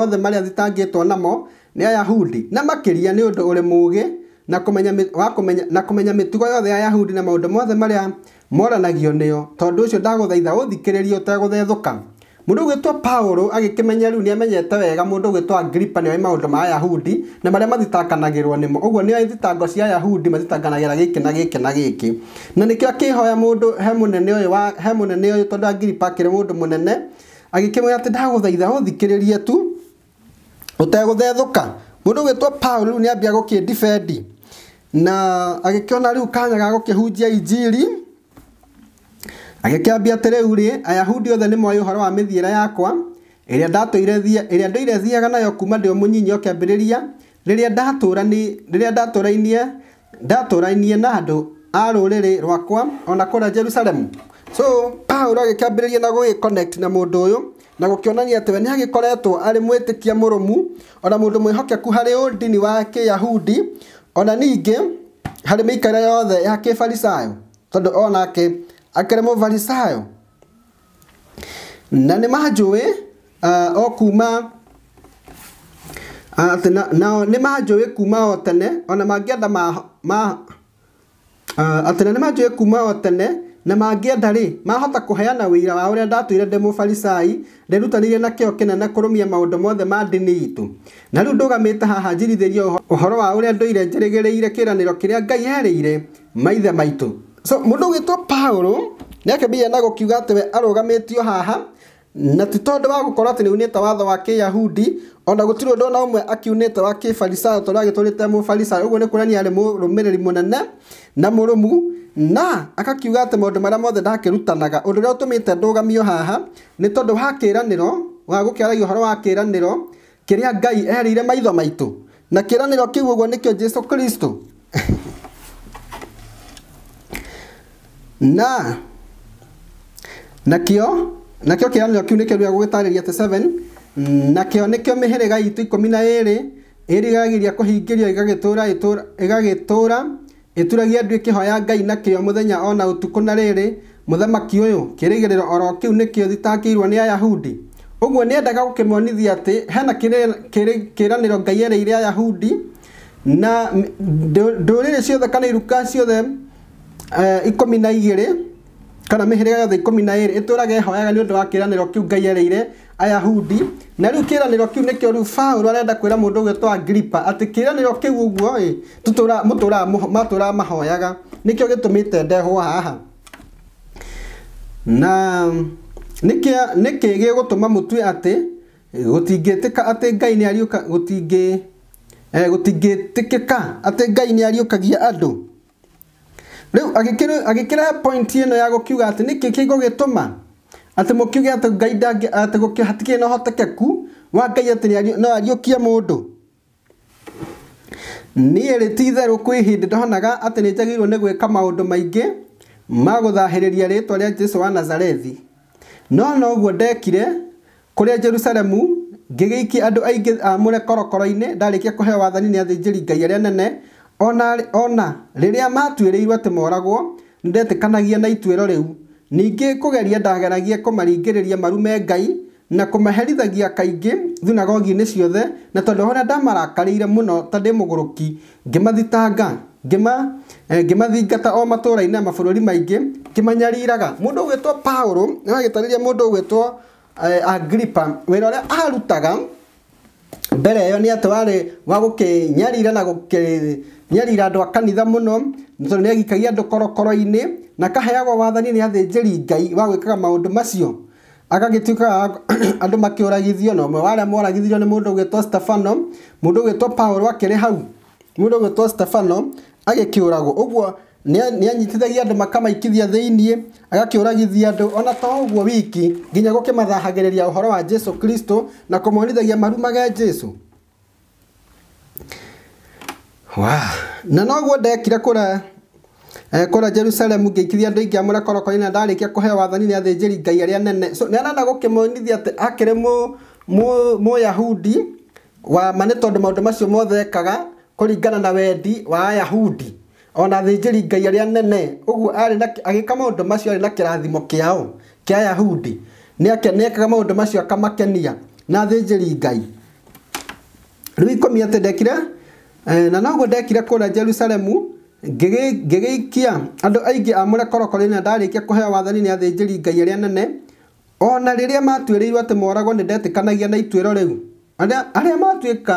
mothe marĩa thitangĩtwo namo ni Ayahudi na makĩria nĩ ũndũ ũrĩ mũũgĩ na kumenya wa kumenya na kumenya mitugo yothe ya Yahudi na maundu mothe maria moranagio nio tondu ucio ndaguthaitha uthikiririe uteguthethuka mundu ugwitwo paulo agikimenya riu niamenyete wega mundu ugwitwo agripa nioe maundu ma ayahudi na maria mathitanganagirwo nimo uguo nioe thitango cia ayahudi mathitakanagira giki na giki na giki na nikio akihoya mundu he munene uyu wa he munene uyu tondu agripa akiri mundu munene agikimwira ati ndaguthaitha uthikiririe tu uteguthethuka mundu ugwitwo paulo riu niambia gukindifendi na agikiona riu kanya ga gukihunjia injiri agikiambia tere uri ayahudi othe ni moyo horo wa mĩthiĩre yakwa ĩrĩa ndatũire thia ĩrĩa ndũire nayo kuma ndĩ mũnyinyi o kĩambĩrĩria rĩrĩa ndatũrani rĩrĩa ndatũrainie ndatũrainie na andũ a rwakwa ona kũrĩa Jerusalemu so Paulo agĩkĩambĩrĩria na connect na mũndũ uyu na gũkĩonania atĩ we nĩ agĩkoretwo arĩ mwĩtĩkia mũrũmu ona mũndũ mwĩhokeku hari ũndini wa yahudi ona ningä harä mä ikare yothe ya kä farisayo tondå onake akere må na nä manjå ä o kuma atä nao nä manjå ä kuma o tene ona mangäenda ma atä na nä manjå ä kuma o tene na mangĩenda rĩ mahota kũheana wĩira wa ũrĩa ndatuire ndĩ mũfarisai nderutanĩirie na kĩyo kĩnene kũrũmia maũndũ mothe ma ndini itũ na rĩu ndũgamĩte haha njirithĩrie ũhoro wa ũrĩa ndũire njĩrĩgĩrĩire kĩranĩro kĩrĩa ngai erĩire maithe maitũ so mũndũ ũgĩtwo paulo nĩ akĩmbĩria na gũkiuga atĩ we arũgamĩtio haha na ti tondå wa gå korwo atä nä unä te watho wa kä yahudi ona gå tirä å ndå ona å mwe akiunä te wa kä farisayo tondå agä tå rä te må farisayo å guo nä kuonania arä rå mä rä ri må nene na må rå mu na agakiuga atä maå ndå marä a mothe ndakä rutanaga å ndå å rä a å tå mä te ndå gamio haha nä tondå wa kä ranä ro wa gå kä aragia å horo wa kä ranä ro kä rä a ngai erä ire maitho maitå na kä ranä ro kä u å guo nä kä o jesu kristo na nakä o nakio kĩaranĩrio kĩu nĩkĩo rĩa gũgĩtarĩria atĩ 7 mm, nakĩo nĩkĩo mĩhĩrĩga itũ ikũmi na ĩrĩ ĩrigagĩria kũhingĩrio ĩgagĩtũra ĩgagĩtũra ĩturagia andũ ĩkĩhoya ngai nakĩo mũthenya ona ũtukũ na rĩrĩ mũthamaki ũyũ kĩrĩgĩrĩro oro kĩu nĩkĩo thitakĩirwo nĩ ayahudi ũguo nĩendaga gũkĩmonithia atĩ hena kĩranĩro ngai erĩire ayahudi na mm, ndũrĩrĩ ciothe kana iruka ciothe eh, ikũmi na igĩrĩ kana mĩhĩrĩga yothe ikũmi na ĩrĩ ĩtũũraga hoyaga nĩ ũndũ wa kĩĩranĩro kĩu ngai erĩire ayahudi na rĩu kĩĩranĩro kĩu nĩkĩo rĩu baũlũ arenda kwĩra mũndũ ũgwĩtwo agripa atĩ kĩĩranĩro kĩu ũguo ĩ matũũraga mahoyaga nĩkĩo gĩtũmĩte ndehwo haha na nĩkĩ gĩgũtũma mũtue atĩ gũtingĩtĩka atĩ ngai nĩ ariũka gũtingĩ eh, gũtingĩtĩkĩka atĩ ngai nĩ ariũkagia andũ riu agikira pointi ino ya gukiuga ati niki kigugituma ati mukiuge ati ngai ndangi ati hatikiri na uhotekeku wa ngai ati no ariukie mundu niä rä ti itherå kwä hä ndonaga atä nä njagäirwo nä gwä ka maå ndå maingä ma gå thahä rä ria jesu wa nazarethi no noguo ndekire kå rä a jerusalemu ngä gä ikia andå aingä amå korokoro-inä ndarä kia wathani nä athä njä ri ngai arä nene Ona ona rĩrĩa maatuĩrĩirwo ati moragwo nĩ ndetĩkanagia na ituĩro rĩu. Ningĩ kũgeria ndageragia kũmaringĩrĩria marume Ngai na kũmaherithagia kaingĩ thunagogi ni ciothe na tondũ harĩa ndamarakarĩire muno ta ndĩ mũgũrũki ngĩmathitanga ngimathingata eh, o matũũra-inĩ na maingi maingĩ mundu mũndũ paulo Paũlũ agĩtarĩria mũndũ ũgwĩtwo eh, agripa wĩra ũrĩa arutaga mbere ĩyo ni atĩ warĩ wa gukinyarira na gukiri nä arira andå akanitha må no tondå nä agikagia andå korokoro-inä na kaheagwo wathani nä athänjäri ngai wa gwä kaga maå ndå macio kaga andå makä å ragithio na ũmwe wa arĩa moragithirio nä må ndå gwätwo stefano må ndå gwätwo paulo hau må ndå gwätwo stefano agäkä å ragwo å guo nä anyitithagia andå makamaikithia thä-iniä agakä å ragithia andå ona to å guo wiki nginya gå kä mathahagä rä ria å horo wa jesu kristo na kå monithagia marumage jesu wa na noguo ndekire kũra eh, kũra jerusalemu ngĩikithia andũ aingĩ amũre ina na ndarĩkia kuhe wathani nĩ athĩnjĩri ngai arĩa nene so gukimonithia ati akire mu mu Yahudi wa ma nĩ tondũ macio mothe ekaga kuringana na wendi wa Yahudi ona athĩnjĩri ngai arĩa nene na agika maũndũ macio ari na kirathimo kiao Yahudi kĩao kĩa ayahudi nĩekaga maũndũ macio akamakenia na athĩnjĩri ngai rĩu ikũmi dekira Eh, na noguo ndekire kũrĩa jerusalemu ngĩgĩikia andũ aingĩ a mũre korokori na kå heo wathani nĩ athĩnjĩri ngai arĩa nene o na rĩrĩa matuĩrĩirwo atĩ moragwo ndetä kanagia na ituĩro rĩu arĩa matuĩka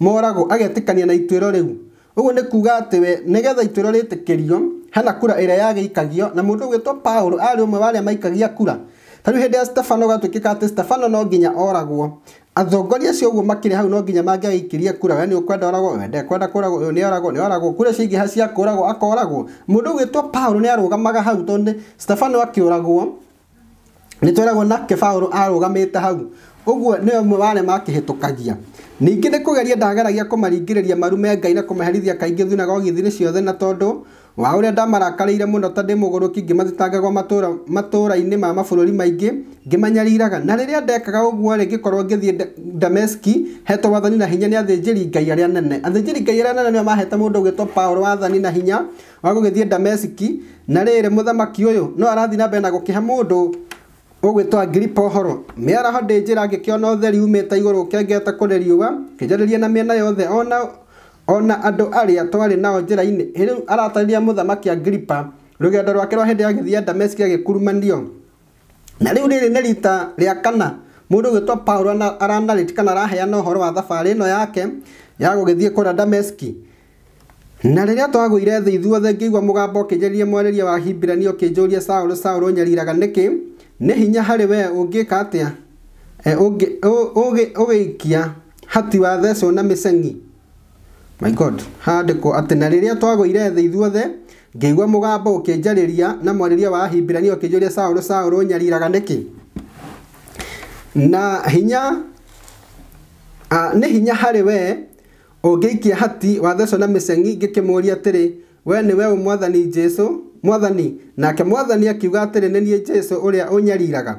moragwo kania na u å guo nä kuga atĩ we nĩgetha ituĩro rĩtĩkĩrio hena kura yagä ikagio na mũndũ ũgwĩtwo paulo aarĩ ũmwe wa maikagia kura tarĩu hĩndĩ ya stefano gatuĩkĩka atĩ stefano no nginya oragwo atongoria acio ũguo makĩrĩ hau no nginya mangĩagĩikĩria kura we yaani nĩũkwenda oragwo we ndekwenda kũragwo ũyũ nĩoragwo nĩoragwo kura icio ingĩ ciakũragwo akoragwo mũndũ ũgĩtwo Paulo nĩarũgamaga hau tondũ Stefano akĩũragwo nĩtweragwo nake Paulo arũgamĩte hau ũguo nĩwe ũmwe wa arĩa makĩhĩtũkagia ningĩ nĩ kũgeria ndageragia kũmaringĩrĩria marume Ngai na kũmeherithia kaingĩ thunagogi-inĩ ciothe na tondũ wa ũrĩa ndamarakarĩire mũno ta ndĩ mũgũrũki ngĩmathitangagwo matũũra-inĩ ma mabũrũri maingĩ ngĩmanyariraga na rĩrĩa ndekaga ũguo ri ngĩkorwo ngĩthiĩ dameski hetwo wathani na hinya nĩ athĩnjĩri ngai arĩa nene athĩnjĩri ngai arĩa nene mahete mũndũ ũgĩtwo paul wathani na hinya wa gũgĩthiĩ dameski na rĩrĩ mũthamaki ũyũ no arathiĩ na mbere na gũkĩhe mũndũ ũgwĩtwo Agiripa ũhoro mĩaraho ndĩnjĩra ngĩkĩona ũtheri umĩte igũrũ ũkĩengete kũrĩ riũa kĩnjarĩria na mĩena yothe ona ona andũ arĩa twarĩ nao njĩra-inĩ rĩu aratarĩria mũthamaki Agiripa rũgendo rwake rwa hĩndĩ ya gĩthiĩ Dameski agĩkurumanio na rĩu rĩrĩ nĩ rita rĩa kana mũndũ ũgĩtwo Paulo aranarĩti kana araheana ũhoro wa thabarĩ ĩno yake ya gũgĩthiĩ kũrĩa Dameski na rĩrĩa twagũire thĩ ithuothe ngĩigua mũgambo ũkĩnjarĩria mwarĩria wa Hibirania ũkĩnjũria Saũlũ Saũlũ ũnyariraga nĩkĩ nĩ hinya harĩ we ũngĩka atĩa e, ũgĩikia hati wa thecwo na mĩceng'i my god handiko atä na rä rä a twagåire thä ithuothe ngäigua må gambo å kä njarä ria na mwarĩria wa ahibirania å kä njå nyariraga nä kä na hinya nä hinya harä we å ngä ikia hati wa na mä ceng'i ngä kä må ria atä rä we nä we å mwathani jesu mwathani nake mwathani akiuga atä rä nä jesu å rä a å nyariraga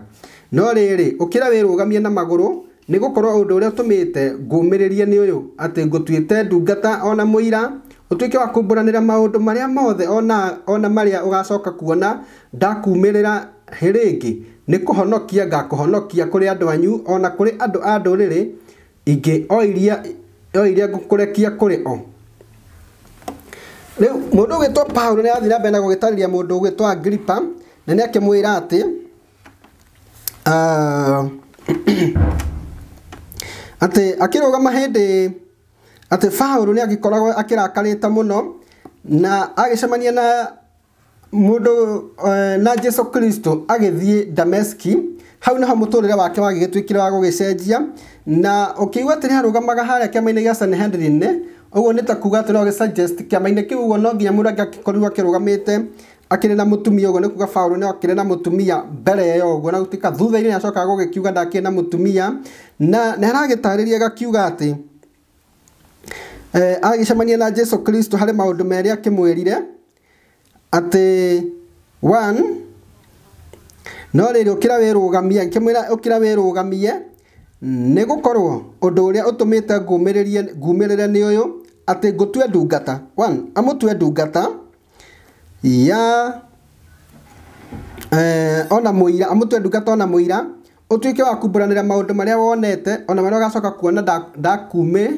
no rä rä å kä ra wä rå na magå rå nä gå korwo å ndå å rä a å tå mä te mä rä rie nä å yå atä ngå tuä te ndungata ona må ira å tuä ke wa kå mbå ranä ra maå ndå marä a mothe ona, ona marä a å gacoka kuona ndakumä rä ra hä rä ngä nä kå honokia ngakå honokia kå rä andå anyu ona kå rä andå a ndå rä rä ingä o iria o iria rekia kå rä o rä u må ndå å gä two nä arathiä na na gå gä tarä ria må ndå å gä agripa na nä akä mwä ra atä uh, atĩ akĩrũgama hĩndĩ atĩ Paũlũ nĩ agĩkoragwo akĩrakarĩte mũno na agĩcemania na mũndũ eh, na jesu Kristo agĩthiĩ Dameski hau nĩho mũtũrĩre wake wagĩgĩtuĩkire wa gũgĩcenjia na ũkĩigua atĩ nĩ arũgamaga harĩa kĩama-inĩ gĩa Sanhedrin ũguo nĩ ta kuga atĩ no gĩsuggest kĩama-inĩ kĩu ũguo no nginya mũndũ angĩakorirwo akĩrũgamĩte akirä na mutumia å nä kuga baå nä akirä na mutumia mbere ya å guo na gå thutha-inä nä acokaga gå kiuga ndakirä na mutumia na nä tarä ria gakiuga atä eh, agĩcemania na Jesu Kristo harĩ maũndũ merĩ akĩmwĩrire atĩ one no rĩrĩ ũkĩra wĩrũgamie ngĩmwĩra ũkĩra wĩrũgamie nĩ gũkorwo ũndũ ũrĩa ũtũmĩte ngumĩrĩrie ngumĩrĩre nĩ ũyũ atĩ ngũtue ndungata one amũtue ndungata ya eh, ona muira amutwe ndungata ona muira utuike wa kumburanira maundu maria wonete ona maria gacoka kuona ndakume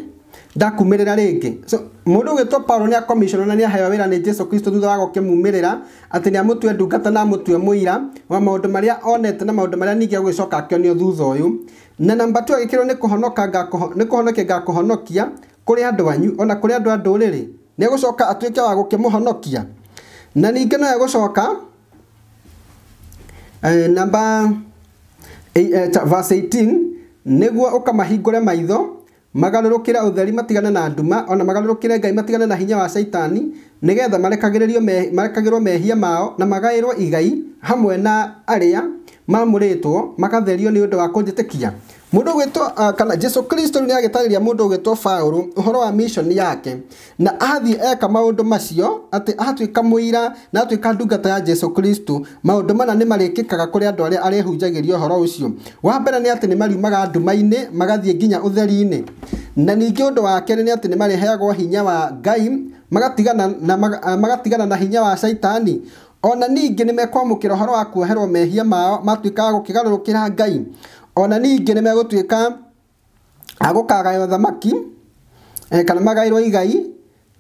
ndakumirira ringi so mundu ugitwo paulo ni akomishono na ni aheo wira ni jesu kristo thutha wa goke mumirira ati ni amutue ndungata na amutue muira wa maundu maria onete na maundu maria ningi agwicoka akionio thutha uyu na namba tu agikirwo ni kuhonoka ni kuhonokia ngakuhonokia kuri andu anyu ona kuri andu a nduriri ni agucoka atuike wa gukimuhonokia na ningä no egåcoka eh, namba guo 18 kamahingå re maitho å theri matigane na nduma ona re ngai matigane na hinya wa caitani getha marekagä rwo mehia mao na rwo igai hamwe na arĩa mamũrĩtwo makatherio å ndå wa kia mundu gwitwo uh, ah, kana jesu kristo nä agätarä mundu gwitwo baå uhoro wa mission yake na athiä eka maundu macio ati atuä muira na atuä ka ndungata ya jesu kristo maundu mana ni marikikaga kuri andu rä andå arä a arehunjagä wa mbere nä atä nä mariumaga nduma-inä magathiä nginya utheri inä na ningä å ndå wa kerä nä atä nä mareheagwo hinya wa ngai magatigana na, maga, uh, magatigana na hinya wa shaitani ona ningä nä mekwamå kä ra wa kuoherwo mehia mao matuä kaga gå kä ngai ona ningä nä megåtuä ka agå kagayo thamaki eh, kana magairwo igai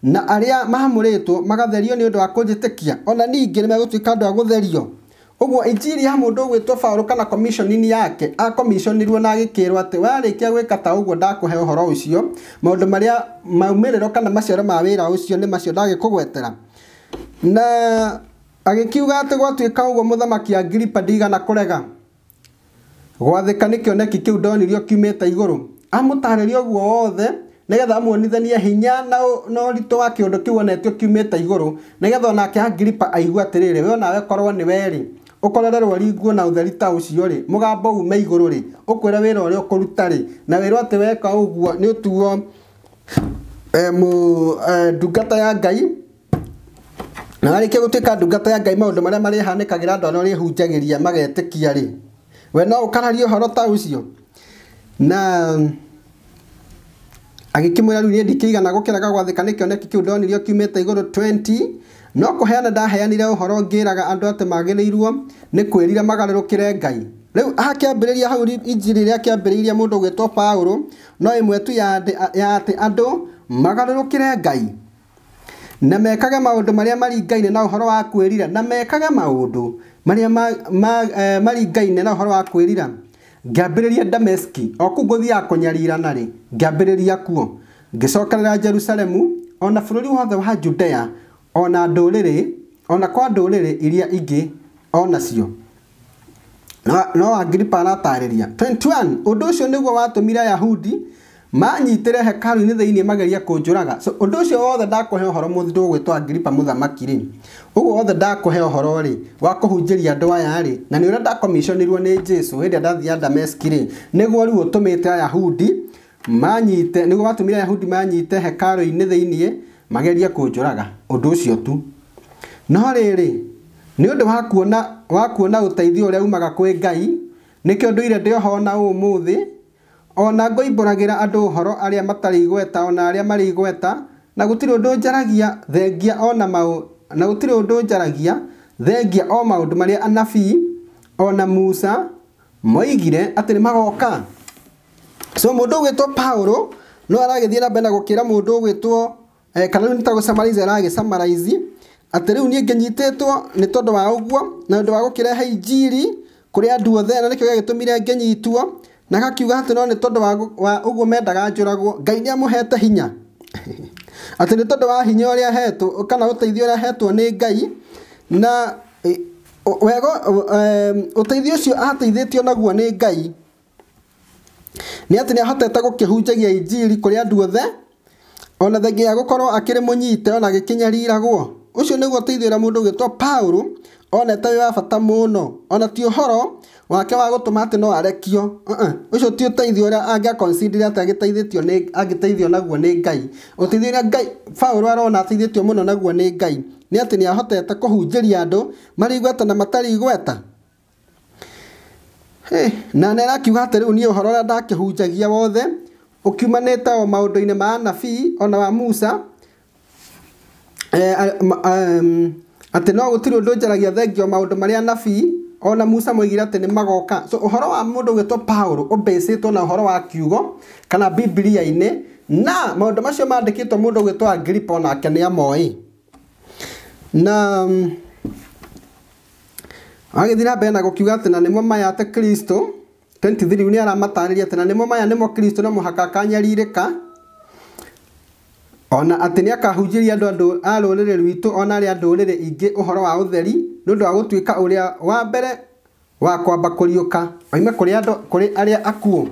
na arĩa mahamũrĩtwo magatherio nĩ ũndũ wa kũnjĩtĩkia ona ningĩ nĩ megũtuĩka andũ a gũtherio ũguo injiri ya mũndũ ũgwĩtwo Paũlũ kana komishoni yake akomishoninirwo na agĩkĩrwo atĩ warĩkia gwĩka ta ũguo ndakũhe ũhoro ũcio maũndũ marĩa maumĩrĩro kana maciaro ma wĩra ũcio nĩ macio ndagĩkũgwetera na agĩkiuga atĩ gwatuĩka ũguo mũthamaki Agiripa ndigana kũrega gwathika ni kioneki kiu ndonirio kiumĩte igũrũ amutarerio guo othe nĩgetha amuonithanie hinya na no rito wa kĩũndũ kiu onetio kiumĩte igũrũ nĩgetha onake agripa aigu atiriri we nawe korwo ni weri ukorere rwari nguo na ũtheri ta ũcio rĩ mũgambo ume igũrũ ri ukwira wĩra ũrĩa ukuruta ri na wĩrwo ati weka ũguo nĩ ũtuo eh, eh, ndungata ya Ngai na warĩkia gũtuĩka ndungata ya Ngai maũndũ marĩa marĩhanĩkagĩra andũ arĩa ũrĩhunjagĩria magetĩkia ri we no ũkararie horo ta ũcio na mm, agĩkĩmwĩra rĩu niĩ ndikĩigana gũkĩrega gwathĩka nĩ kĩoneki kĩu ndonirio kiumĩte igũrũ 20 no kũheana ndaheanire ũhoro ngĩraga andũ atĩ magĩrĩirwo nĩ kwĩrira magarũrũkĩre Ngai rĩu akĩambĩrĩria hau injiri ria kĩambĩrĩirie mũndũ ũgwĩtwo Paũlũ no ĩmwe tu ya atĩ andũ magarũrũkĩre Ngai na mekage maũndũ marĩa maringaine na horo wa kwĩrira na mekage maũndũ maria eh, maringaine na horo wa kwirira ngĩambĩrĩria dameski o kũu ngũthiaga kũnyarirana rĩ ngĩambĩrĩria kuo ngĩcokerera jerusalemu ona bũrũri wothe wa judea ona ndũrĩrĩ ona kwa ndũrĩrĩ iria ingĩ onacio no agiripa aratarĩria 21 ũndũ ũcio nĩguo watũmire ayahudi manyitire hekaru-inĩ thĩinĩ mageria kũnjũraga so ũndũ ũcio wothe ndakũhe ũhoro mũthi ndũgwĩtwo Agiripa mũthamaki rĩ ũguo wothe ndakũhe ũhoro rĩ wa kũhunjĩria andũ aya rĩ na nĩ ũrĩa ndakomiconirwo nĩ Jesũ hĩndĩ ĩrĩa ndathiaga Dameski rĩ nĩguo rĩu ũtũmĩte Ayahudi manyite nĩguo watũmire Ayahudi manyite hekaru-inĩ thĩinĩ mageria kũnjũraga ũndũ ũcio tu no rĩrĩ nĩ ũndũ wa kuona wa kuona ũteithio ũrĩa umaga kwĩ Ngai nĩkĩo ndũire ndĩ ho na ũmũthĩ Ona ngoimbũragĩra andũ ũhoro arĩa matarĩ igweta ona arĩa marĩ igweta, na gũtirĩ ũndũ njaragia thengia ona mau na gũtirĩ ũndũ njaragia thengia o maũndũ marĩa anabii ona Musa moigire atĩ magoka So mũndũ ũgwĩtwo paulo no aragĩthiĩ na mbere na gũkĩra mũndũ ũgwĩtwo eh, kana rĩu nĩ samarize gũcamaraiza aragĩcamaraizi atĩ rĩu niĩ ngĩnyitĩtwo nĩ tondũ wa ũguo na ũndũ wa gũkĩrehe injiri kũrĩ andũ othe na nĩkĩo gĩagĩtũmire ngĩnyitwo na gakiuga atĩ no nĩ tondũ wa ũguo mendaga njũragwo ngai nĩ amũhete hinya atĩ nĩ tondũ wa hinya ũrĩa ahetwo kana ũteithio ũrĩa ahetwo nĩ ngai na wega cio ũcio ateithĩtio naguo nĩ ngai nĩ atĩ nĩ ahotete gũkĩhunjagia injiri kũrĩ andũ othe ona thengia gũkorwo akĩrĩ mũnyite ona agĩkĩnyariragwo ũcio nĩguo ũteithio ũrĩa mũndũ ũgĩtwo paũlũ onete wĩ wa bata mũno ona ti horo wake wa gutuma ati no arekio ucio uh-uh. ti ũteithio ũrĩa consider ati agĩteithĩtio ni angĩteithio naguo ni Ngai ũteithio ũrĩa Ngai Paũlũ arona ateithĩtio muno naguo ni Ngai ni ati ni ahotete kũhunjĩria andu mari gweta na matari gweta igweta na nĩ arakiuga ati rĩu niĩ ũhoro ũrĩa ndakĩhunjagia wothe ũkiumanĩte o maũndũ-inĩ ma anabii ona wa Musa eh, atĩ no gũtirĩ ũndũ njaragia thengio maũndũ maria anabii ona musa moigire atä nä magoka so, å horo wa må ndå gwätwo paulo å na å horo wa kiugo kana bibilia-inä na maå ndå macio mandä kä two må ndå gwätwo agripa onake nä amoä na mm, agä thiä na mbere na gå kiuga atä na nä mo maya atä kristo 23 nä aramatarä ria atä na nä mo maya nä mo kristo na må haka akanyariirä ka ona atĩ nĩ akahunjĩria andũ a rũrĩrĩ rwitũ ona arĩa ndũrĩrĩ ingĩ ũhoro wa ũtheri nĩ ũndũ wa gũtuĩka ũrĩa wa mbere wa kwamba kũriũka oime kũrĩ andũ kũrĩ arĩa akuũ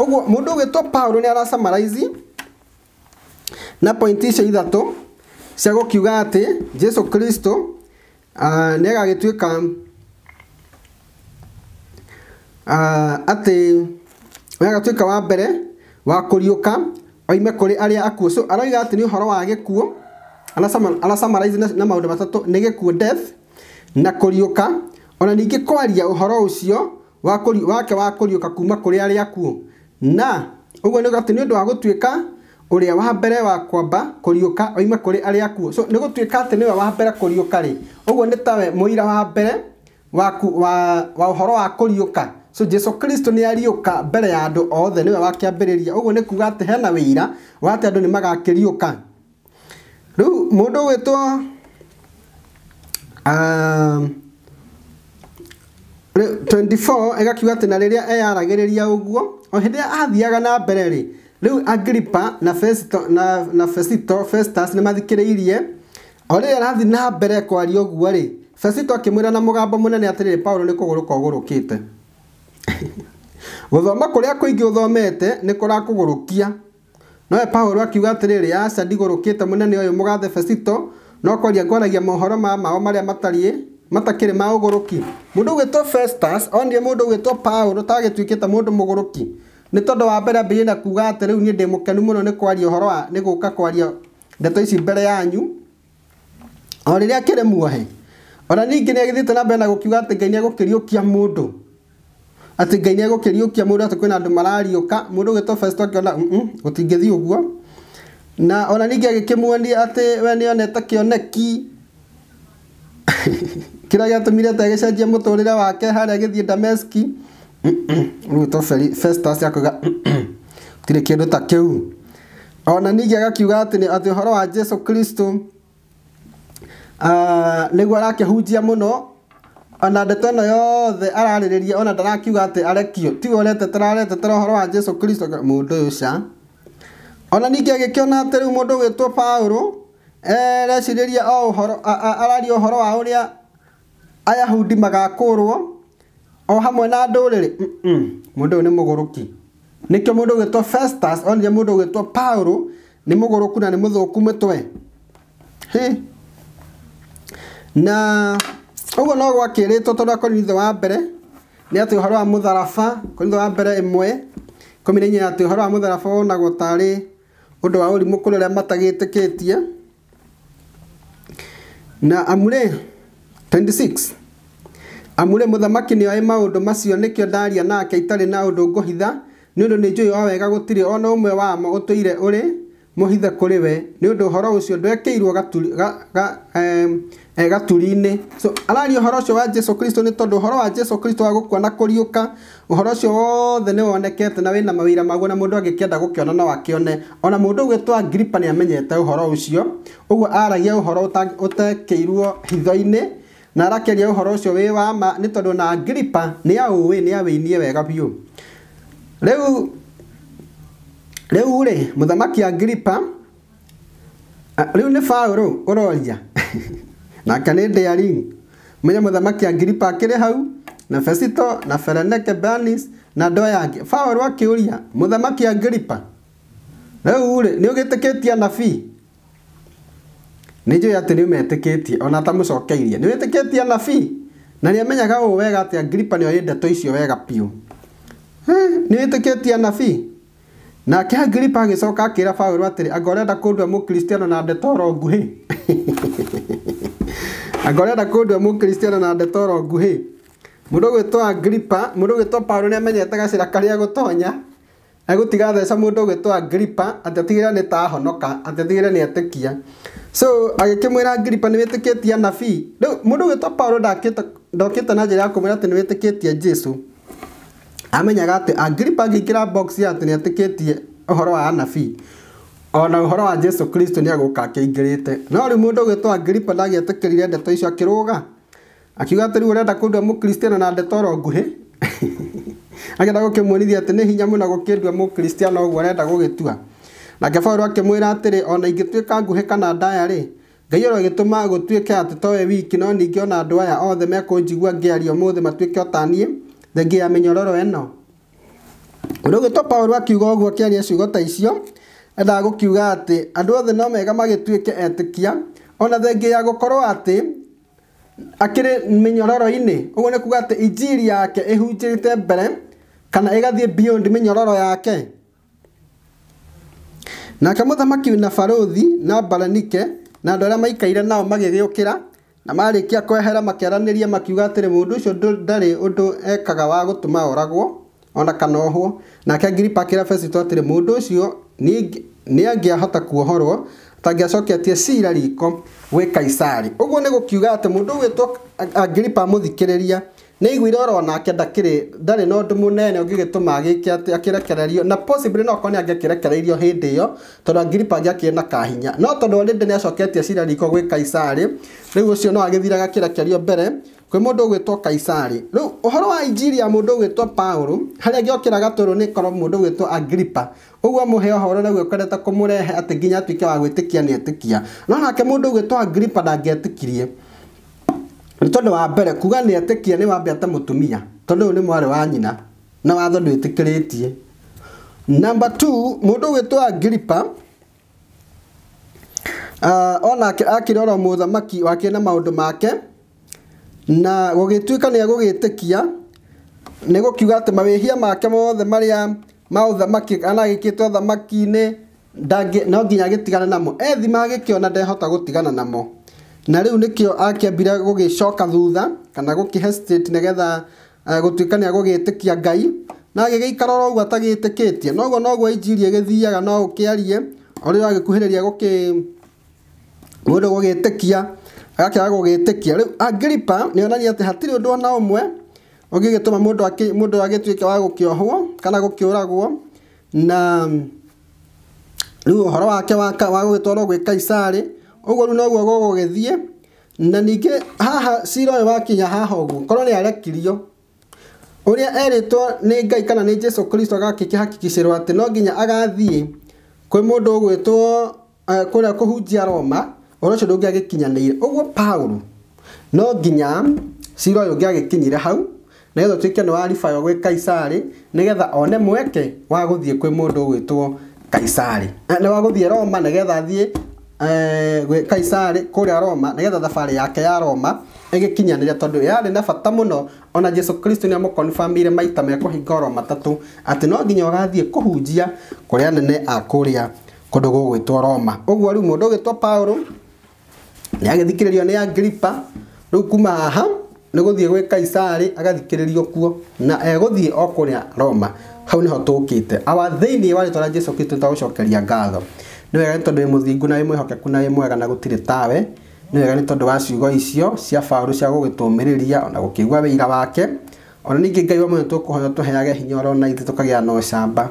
ũguo mũndũ ũgwĩtwo paulo nĩ aracamaraizi na pointi icio ithatũ cia gũkiuga atĩ jesu kristo uh, ah, nĩ agagĩtuĩka uh, ah, atĩ nĩ agatuĩka wa mbere wa kũriũka oime kuri aria akuo so arauga ati ni uhoro wa gikuo anasamaraizi na maundu matatu ni gikuo death na kuriuka ona ningi kwaria uhoro ucio wake wa kuriuka kuma kuri aria akuo na uguo ni ati ni undu wa gutuika uria wa mbere wa kwamba kuriuka oima kuri aria akuo so ni gutuika ati niwe wa mbere kuriuka ri uguo ni tawe muira wa mbere wa uhoro wa kuriuka so jesu kristo nä ariåka mbere ya andå othe nä we wakäambä rä ria å guo nä kuga atä hena wä ira wa atä andå nä magakä riåka rä u må ndå um, ĩgakiuga atä na rä rä a eyaragä rä ria å guo o hä ndä rä a athiaga na mbere rä rĩu agripa na fesito na, na fesito festus nĩ mathikĩrĩirie o rĩrĩa arathiĩ na mbere kwaria ũguo rĩ fesito akĩmwĩra na mũgambo mũnene atĩrĩrĩ paulo nĩ kũgũrũka ũgũrũkĩte Gũthoma kũrĩa kũingĩ ũthomete nĩ kũrakũgũrũkia. Nowe Paul akiuga atĩrĩrĩ aca ndigũrũkĩte mũnene ũyũ mũgathe Fesito no kwaria ngwaragia mohoro ma mao marĩa matariĩ matakĩrĩ ma ũgũrũki. Mũndũ ũgwĩtwo Festus onire mũndũ ũgwĩtwo Paul ũtagĩtuĩkĩte mũndũ mũgũrũki. Nĩ tondũ wa mbere ambĩrĩria na kuuga atĩ rĩu niĩ ndĩ mũkenu mũno nĩ kwaria ũhoro wa nĩ gũka kwaria ndeto ici mbere yanyu. O rĩrĩa akĩrĩ muohe. Ona ningĩ nĩ agĩthiĩte na mbere na gũkiuga atĩ Ngai nĩ egũkĩriũkia mũndũ ati Ngai nego kiriukia nĩegũkĩriũkia mũndũ atĩ kwĩna andũ marariũka mũndũ ũgĩtwo Festo akĩona gũtingĩthiĩ uguo na ona ningĩ agĩkĩmuonia ati we ni kioneki nĩonete kĩoneki kĩrĩa gĩatũmire ategĩcenjia mũtũrĩre wake harĩa agĩthiĩ Dameski first talk Festus akiuga tire kĩndũ ta kĩu ona ningĩ agakiuga ati ni ati horo wa Jesu Kristo uh, nĩguo arakĩhunjia muno ona ndeto ĩno yothe ararĩrĩria ona ndarakiuga atĩ arekio tiwe ũretetera aretetera ũhoro wa jesu kristo mũndũ ũyũ ca ona ningĩ agĩkĩona atĩ rĩu mũndũ ũgĩtwo paũlũ erecirĩria o ũhoro araria ũhoro wa ũrĩa ayahudi magakũrwo o hamwe na ndũrĩrĩ mũndũ ũyũ nĩ mũgũrũki nĩkĩo mũndũ ũgĩtwo festus onire mũndũ ũgĩtwo paũlũ nĩ mũgũrũku na nĩ mũthũku mũtwe na Uguo no gwakĩrĩtwo tondũ akorintho wa mbere nĩ atĩ ũhoro wa mũtharaba korintho wa mbere ĩmwe ikũmi na inya atĩ ũhoro wa mũtharaba wonagwo tarĩ ũndũ wa ũrimũ kũrĩ ũrĩa matagĩtĩkĩtie na amure 26 amure mũthamaki nĩoĩ maũndũ macio nĩkĩo ndaria nake itarĩ na ũndũ ngũhitha nĩ ũndũ nĩnjũĩ wa wega gũtirĩ ona ũmwe wamo ũtũire ũrĩ mũhithe kũrĩ we nĩ ũndũ ũhoro ũcio ndwekĩirwo e, gaturi-inĩ araria ũhoro ũcio wa jesu Kristo nĩ tondũ ũhoro wa jesu Kristo wa gũkua na kũriũka ũhoro ũcio wothe nĩ wonekete na wĩna mawĩra maguo na mũndũ angĩkĩenda gũkĩona no akĩone ona mũndũ ũgwĩtwo gripa nĩ amenyete ũhoro ũcio ũguo aragia ũhoro ũtekĩirwo hitho-inĩ na arakĩaria ũhoro ũcio wĩ wa ma nĩ tondũ na Agiripa nĩ aũĩ nĩ awĩinie wega biũ rĩu rä u rä må thamaki agripa rä u nä baå åroria nake nä dearin menye må thamaki agripa hau na fesito na fereneke bernis na ndo yake baå akä å ria må thamaki agripa rä u rä nä å gä tä kä tie nabii nä njå atä nä å metä kä tie ona ta må cokeirie nä å na nä amenyaga å wega atä agripa nä oä ndeto icio wega biå nä wä tä kä tie nake agiripa agĩcoka akĩra paulo atĩrĩ anga ũrenda kũndua mũkristiano na ndetoro nguhĩ anga ũrenda kũndua mũkristiano na ndetoro nguhĩ mũndũ ũgwĩtwo agripa mũndũ ũgwĩtwo paulo nĩ amenyete gacĩra karĩa egũtonya egũtiga theca mũndũ ũgwĩtwo agripa atĩ atigĩrĩra nĩ ta ahonoka atĩ atigĩrĩra nĩ etĩkia so agĩkĩmwĩra agripa nĩ wĩtĩkĩtie anabii rĩu mũndũ ũgwĩtwo paulo ndokĩte na njĩra ya kũmwĩra atĩ nĩ jesu amenyaga atä agiripa agĩingä ra ya atä nä atä ũhoro wa anabii ona ũhoro wa jesu kristo nä agå ka akä no rä u må ndå å gä ndeto icio akä akiuga atä rä u å renda na ndeto nguhä agenda gå kä muonithia atä nä hinya må na gå kä ndua må kristiano å guo arenda gå gä tua nake paulo akĩmwĩra atĩrĩ ona ingĩtuĩka nguhĩ kana ndaya rĩ ngai oro gĩtũma gũtuĩke atĩ towe wiki no ningĩ ona andũ aya othe mekũnjigua ngĩaria ũmũthĩ matuĩke o thengia ya mĩnyororo ĩno ũndũ ũgĩtwo paũlũ akiuga ũguo akĩaria ciugo ta icio endaga gũkiuga atĩ andũ othe no mega magĩtuĩke etĩkia ona thengia ya gũkorwo atĩ akĩrĩ mĩnyororo-inĩ ũguo nĩ kuga atĩ injiri yake ĩhunjĩte mbere kana ĩgathiĩ beyond mĩnyororo yake nake mũthamaki na barũthi na baranike na andũ arĩa maikaire nao magĩgĩũkĩra na marĩkia kwehera makĩaranĩria makiuga atĩrĩ mundu ucio ndarĩ undu ekaga wa gutuma oragwo ona kana ohwo nake Agiripa akĩra Fesito atĩrĩ mũndũ ũcio nĩ angĩahota kuohorwo atangĩacokia tie cira riko gwĩ Kaisari. Ũguo nĩ gukiuga ati mundu ũgwĩtwo Agiripa amũthikĩrĩria nä iguire oro nake ndarä na å ndå må nene å ngä gä tå ma akä rekererio na no akorwo nä angäakä rekereirio hä ndä ä yo tondå agiripa angä akä na kahinya no tondå rä ndä nä acoketie cira riko gwä kaisarä rä u å cio no agä thire gakä rekerio mbere kwä må ndå å gwä two kaisarä rä u å horo wa injiria må ndå å gwä two paålå harä angä okä ra gatå nä korwo må ndå å gwä two agripa å guo må he å horo naguo kwendete kå må rehe atä nginya atuä ke wa gwä tä kia nä etä kia no nake må ndå å gwä two agripa ndangäetä kirie nä tondå wa mbere kuga nä etä kia nä wambe ta må tumia tondå yå nä mwarä wa nyina na watho ndå tä kä rä tie må ndå gwä two agiripa uh, ah, onake akä rora må thamaki wakä na maå ndå make na gå gä tuä ka nä agå gä tä kia nä gå kiuga atä mawä hia make mothe marä a ma å thamaki kana agä kä two thamaki-inä no nginya agä tigane namo ethima agä kä ona ndehota gå tigana namo na riu u nä kä o gå coka thutha kana gå kä nĩgetha eh, gå tuä agå gä tä kia ngai na agä gä ikara oroguo atagä tä kä tie noguo noguo gä thiaga no ukiarie kä arie o rä u agä kuhä rä ria må ndå gå gä tä kia u nä onania atä hatirä ndå ona å mwe å ngä tå ma må ndå agä tuä ke wa gukiohwo ohwo kana gå kä å ragwo na rä u å horo wake wa gå gä twarwo gwä guo noguo gũgũgĩthiĩ na ningĩ haha cira ũyũ wakinya haha ũguo korwo nĩ arekirio ũrĩa eritwo nĩ ngai kana nĩ jesu kristo agakĩkĩhakikicĩrwo atĩ no ginya nginya agathiĩ kwĩ mũndũ ũgwĩtwo eh, kũrĩa kũhunjia roma ũrĩa ũcio ndũngĩagĩkinyanĩire ũguo paũlũ no nginya cira ũyũ ũngĩ agĩkinyire hau nĩgetha ũtuĩke nĩ waribaywo gwĩ kaisarĩ nĩgetha one mweke wa gũthiĩ kwĩ mũndũ Kaisari kaisarĩ eh, nĩ wagũthiĩ roma nĩgetha athiĩ eh kaisarä kå rä a roma nä thabari yake ya roma ĩgĩkinyanä rä tondå yarä na bata muno ona jesu kristo nä amå maita me hinga roma tatå ati no nginya ågathiä kå hunjia kå rä anene a kå rä a roma å guo mundu u må ndå å gä two paulo nä agä thikä rä rio kuma haha nä gå thiä gwä kaisarä agathikä rä kuo na egå thiä o kå roma hau nä ho awa thä inä tora jesu kristo ta tagå cokeria ngatho nä wega nä tondå wä må thingu na wä mwä hokeku na wä mwega na gå tirä tawe nä wega nä tondå wa ciugo icio cia baå cia gå gä tå mä rä ria ona gå kä igua wä ira wake ona ningä ngai wa mwene tå kå hoya tå heage hinya oro na ithuä tå kagä a na ũcamba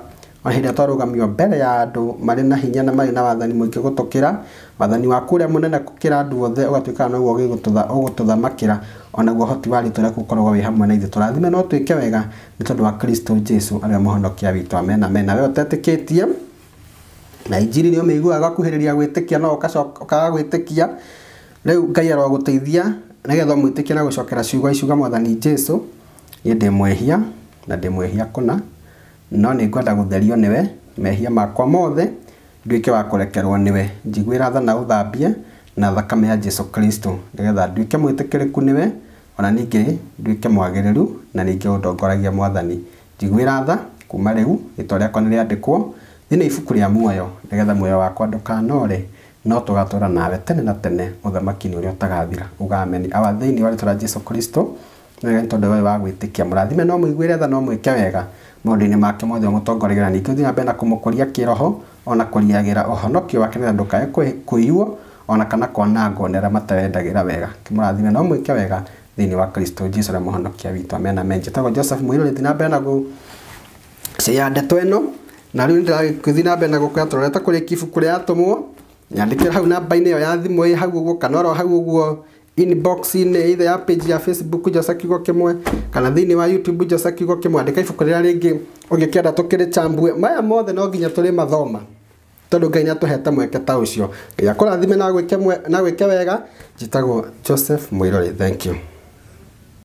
ona hä ndä ä twarå mbere ya andå marä na hinya na marä na wathani må ingä gå tå kä ra wathani waku å rä a må nene kä ra andå othe å gatuä kaga noguo å gå tå thamakä ra onaguo hoti wa ritå rä aku koragwo wä hamwe na ithuä tå rathime no twä ke wega nä tondå wa kristo jesu arä a må honokia witå amena mena we å tetä kä tie na injiri nä å mä iguaga kuhä rä ria gwä tä kia no åkaga gwä tä kia rä u ngai arogå teithia nä getha mwä tä kia na gå cokera ciugo icuga mwathani jesu niä ndä mwehia na ndä mwehia kåna no nä ngwenda gå therio nä mehia makwa mothe nduä wa kå rekerwo nä we njiguä ra thana å thambie na thakame ya jesu kristo nä getha nduä ke mwä tä kä rä ku nä we ona ningä nduä ke mwagä rä ru na ningä å ndongoragia mwathani njiguä ra tha kuma rä u rä twa rä akwa nä rä andä kwo ĩno ibuku rĩa muoyo nĩgetha muoyo wakwa ndũkanore no tũgatũra nawe tene na tene mũthamaki nĩ ũrĩa ũtagathira ũgameni awa thĩinĩ wa rĩtwa rĩa Jesũ Kristo nĩwega nĩ tondũ wa gwĩtĩkia mũrathime no mũiguĩre tha no mwĩke wega maũndũ ni make mothe ũmũtongoragĩra ningĩ ũthiĩ na mbere na kũmũkũria kĩroho ona kũriagĩra ũhonokio wake nĩgetha ndũkae kũiywo ona kana kwanangwo nĩ arĩa matewendagĩra wega kĩmũrathime no mwĩke wega thĩinĩ wa Kristo jesu Jesũ ũrĩa mũhonokia witũ amena amen njĩtagwo Joseph Mũirũ rĩthiĩ na mbere na gũcĩya ndeto na rä u nä ndäragäthiä na mbere na gå kå tororeta kå rä kibuku rä atåmwo nyandä kä ra hau namba-inä ä yo ya thimå ä hau å guo kana oro hau å guo inbox-inä ithe ya page ya facebook njoca kiugo kä mwe kana thä wa youtube njoca kiugo kä mwe andä ka ibuku rä rä a rä maya mothe no nginya tå mathoma tondå ngai nä atå mweke ta å cio ngai akå rathime na gwä ke wega njĩtagwo joseph mwä thank you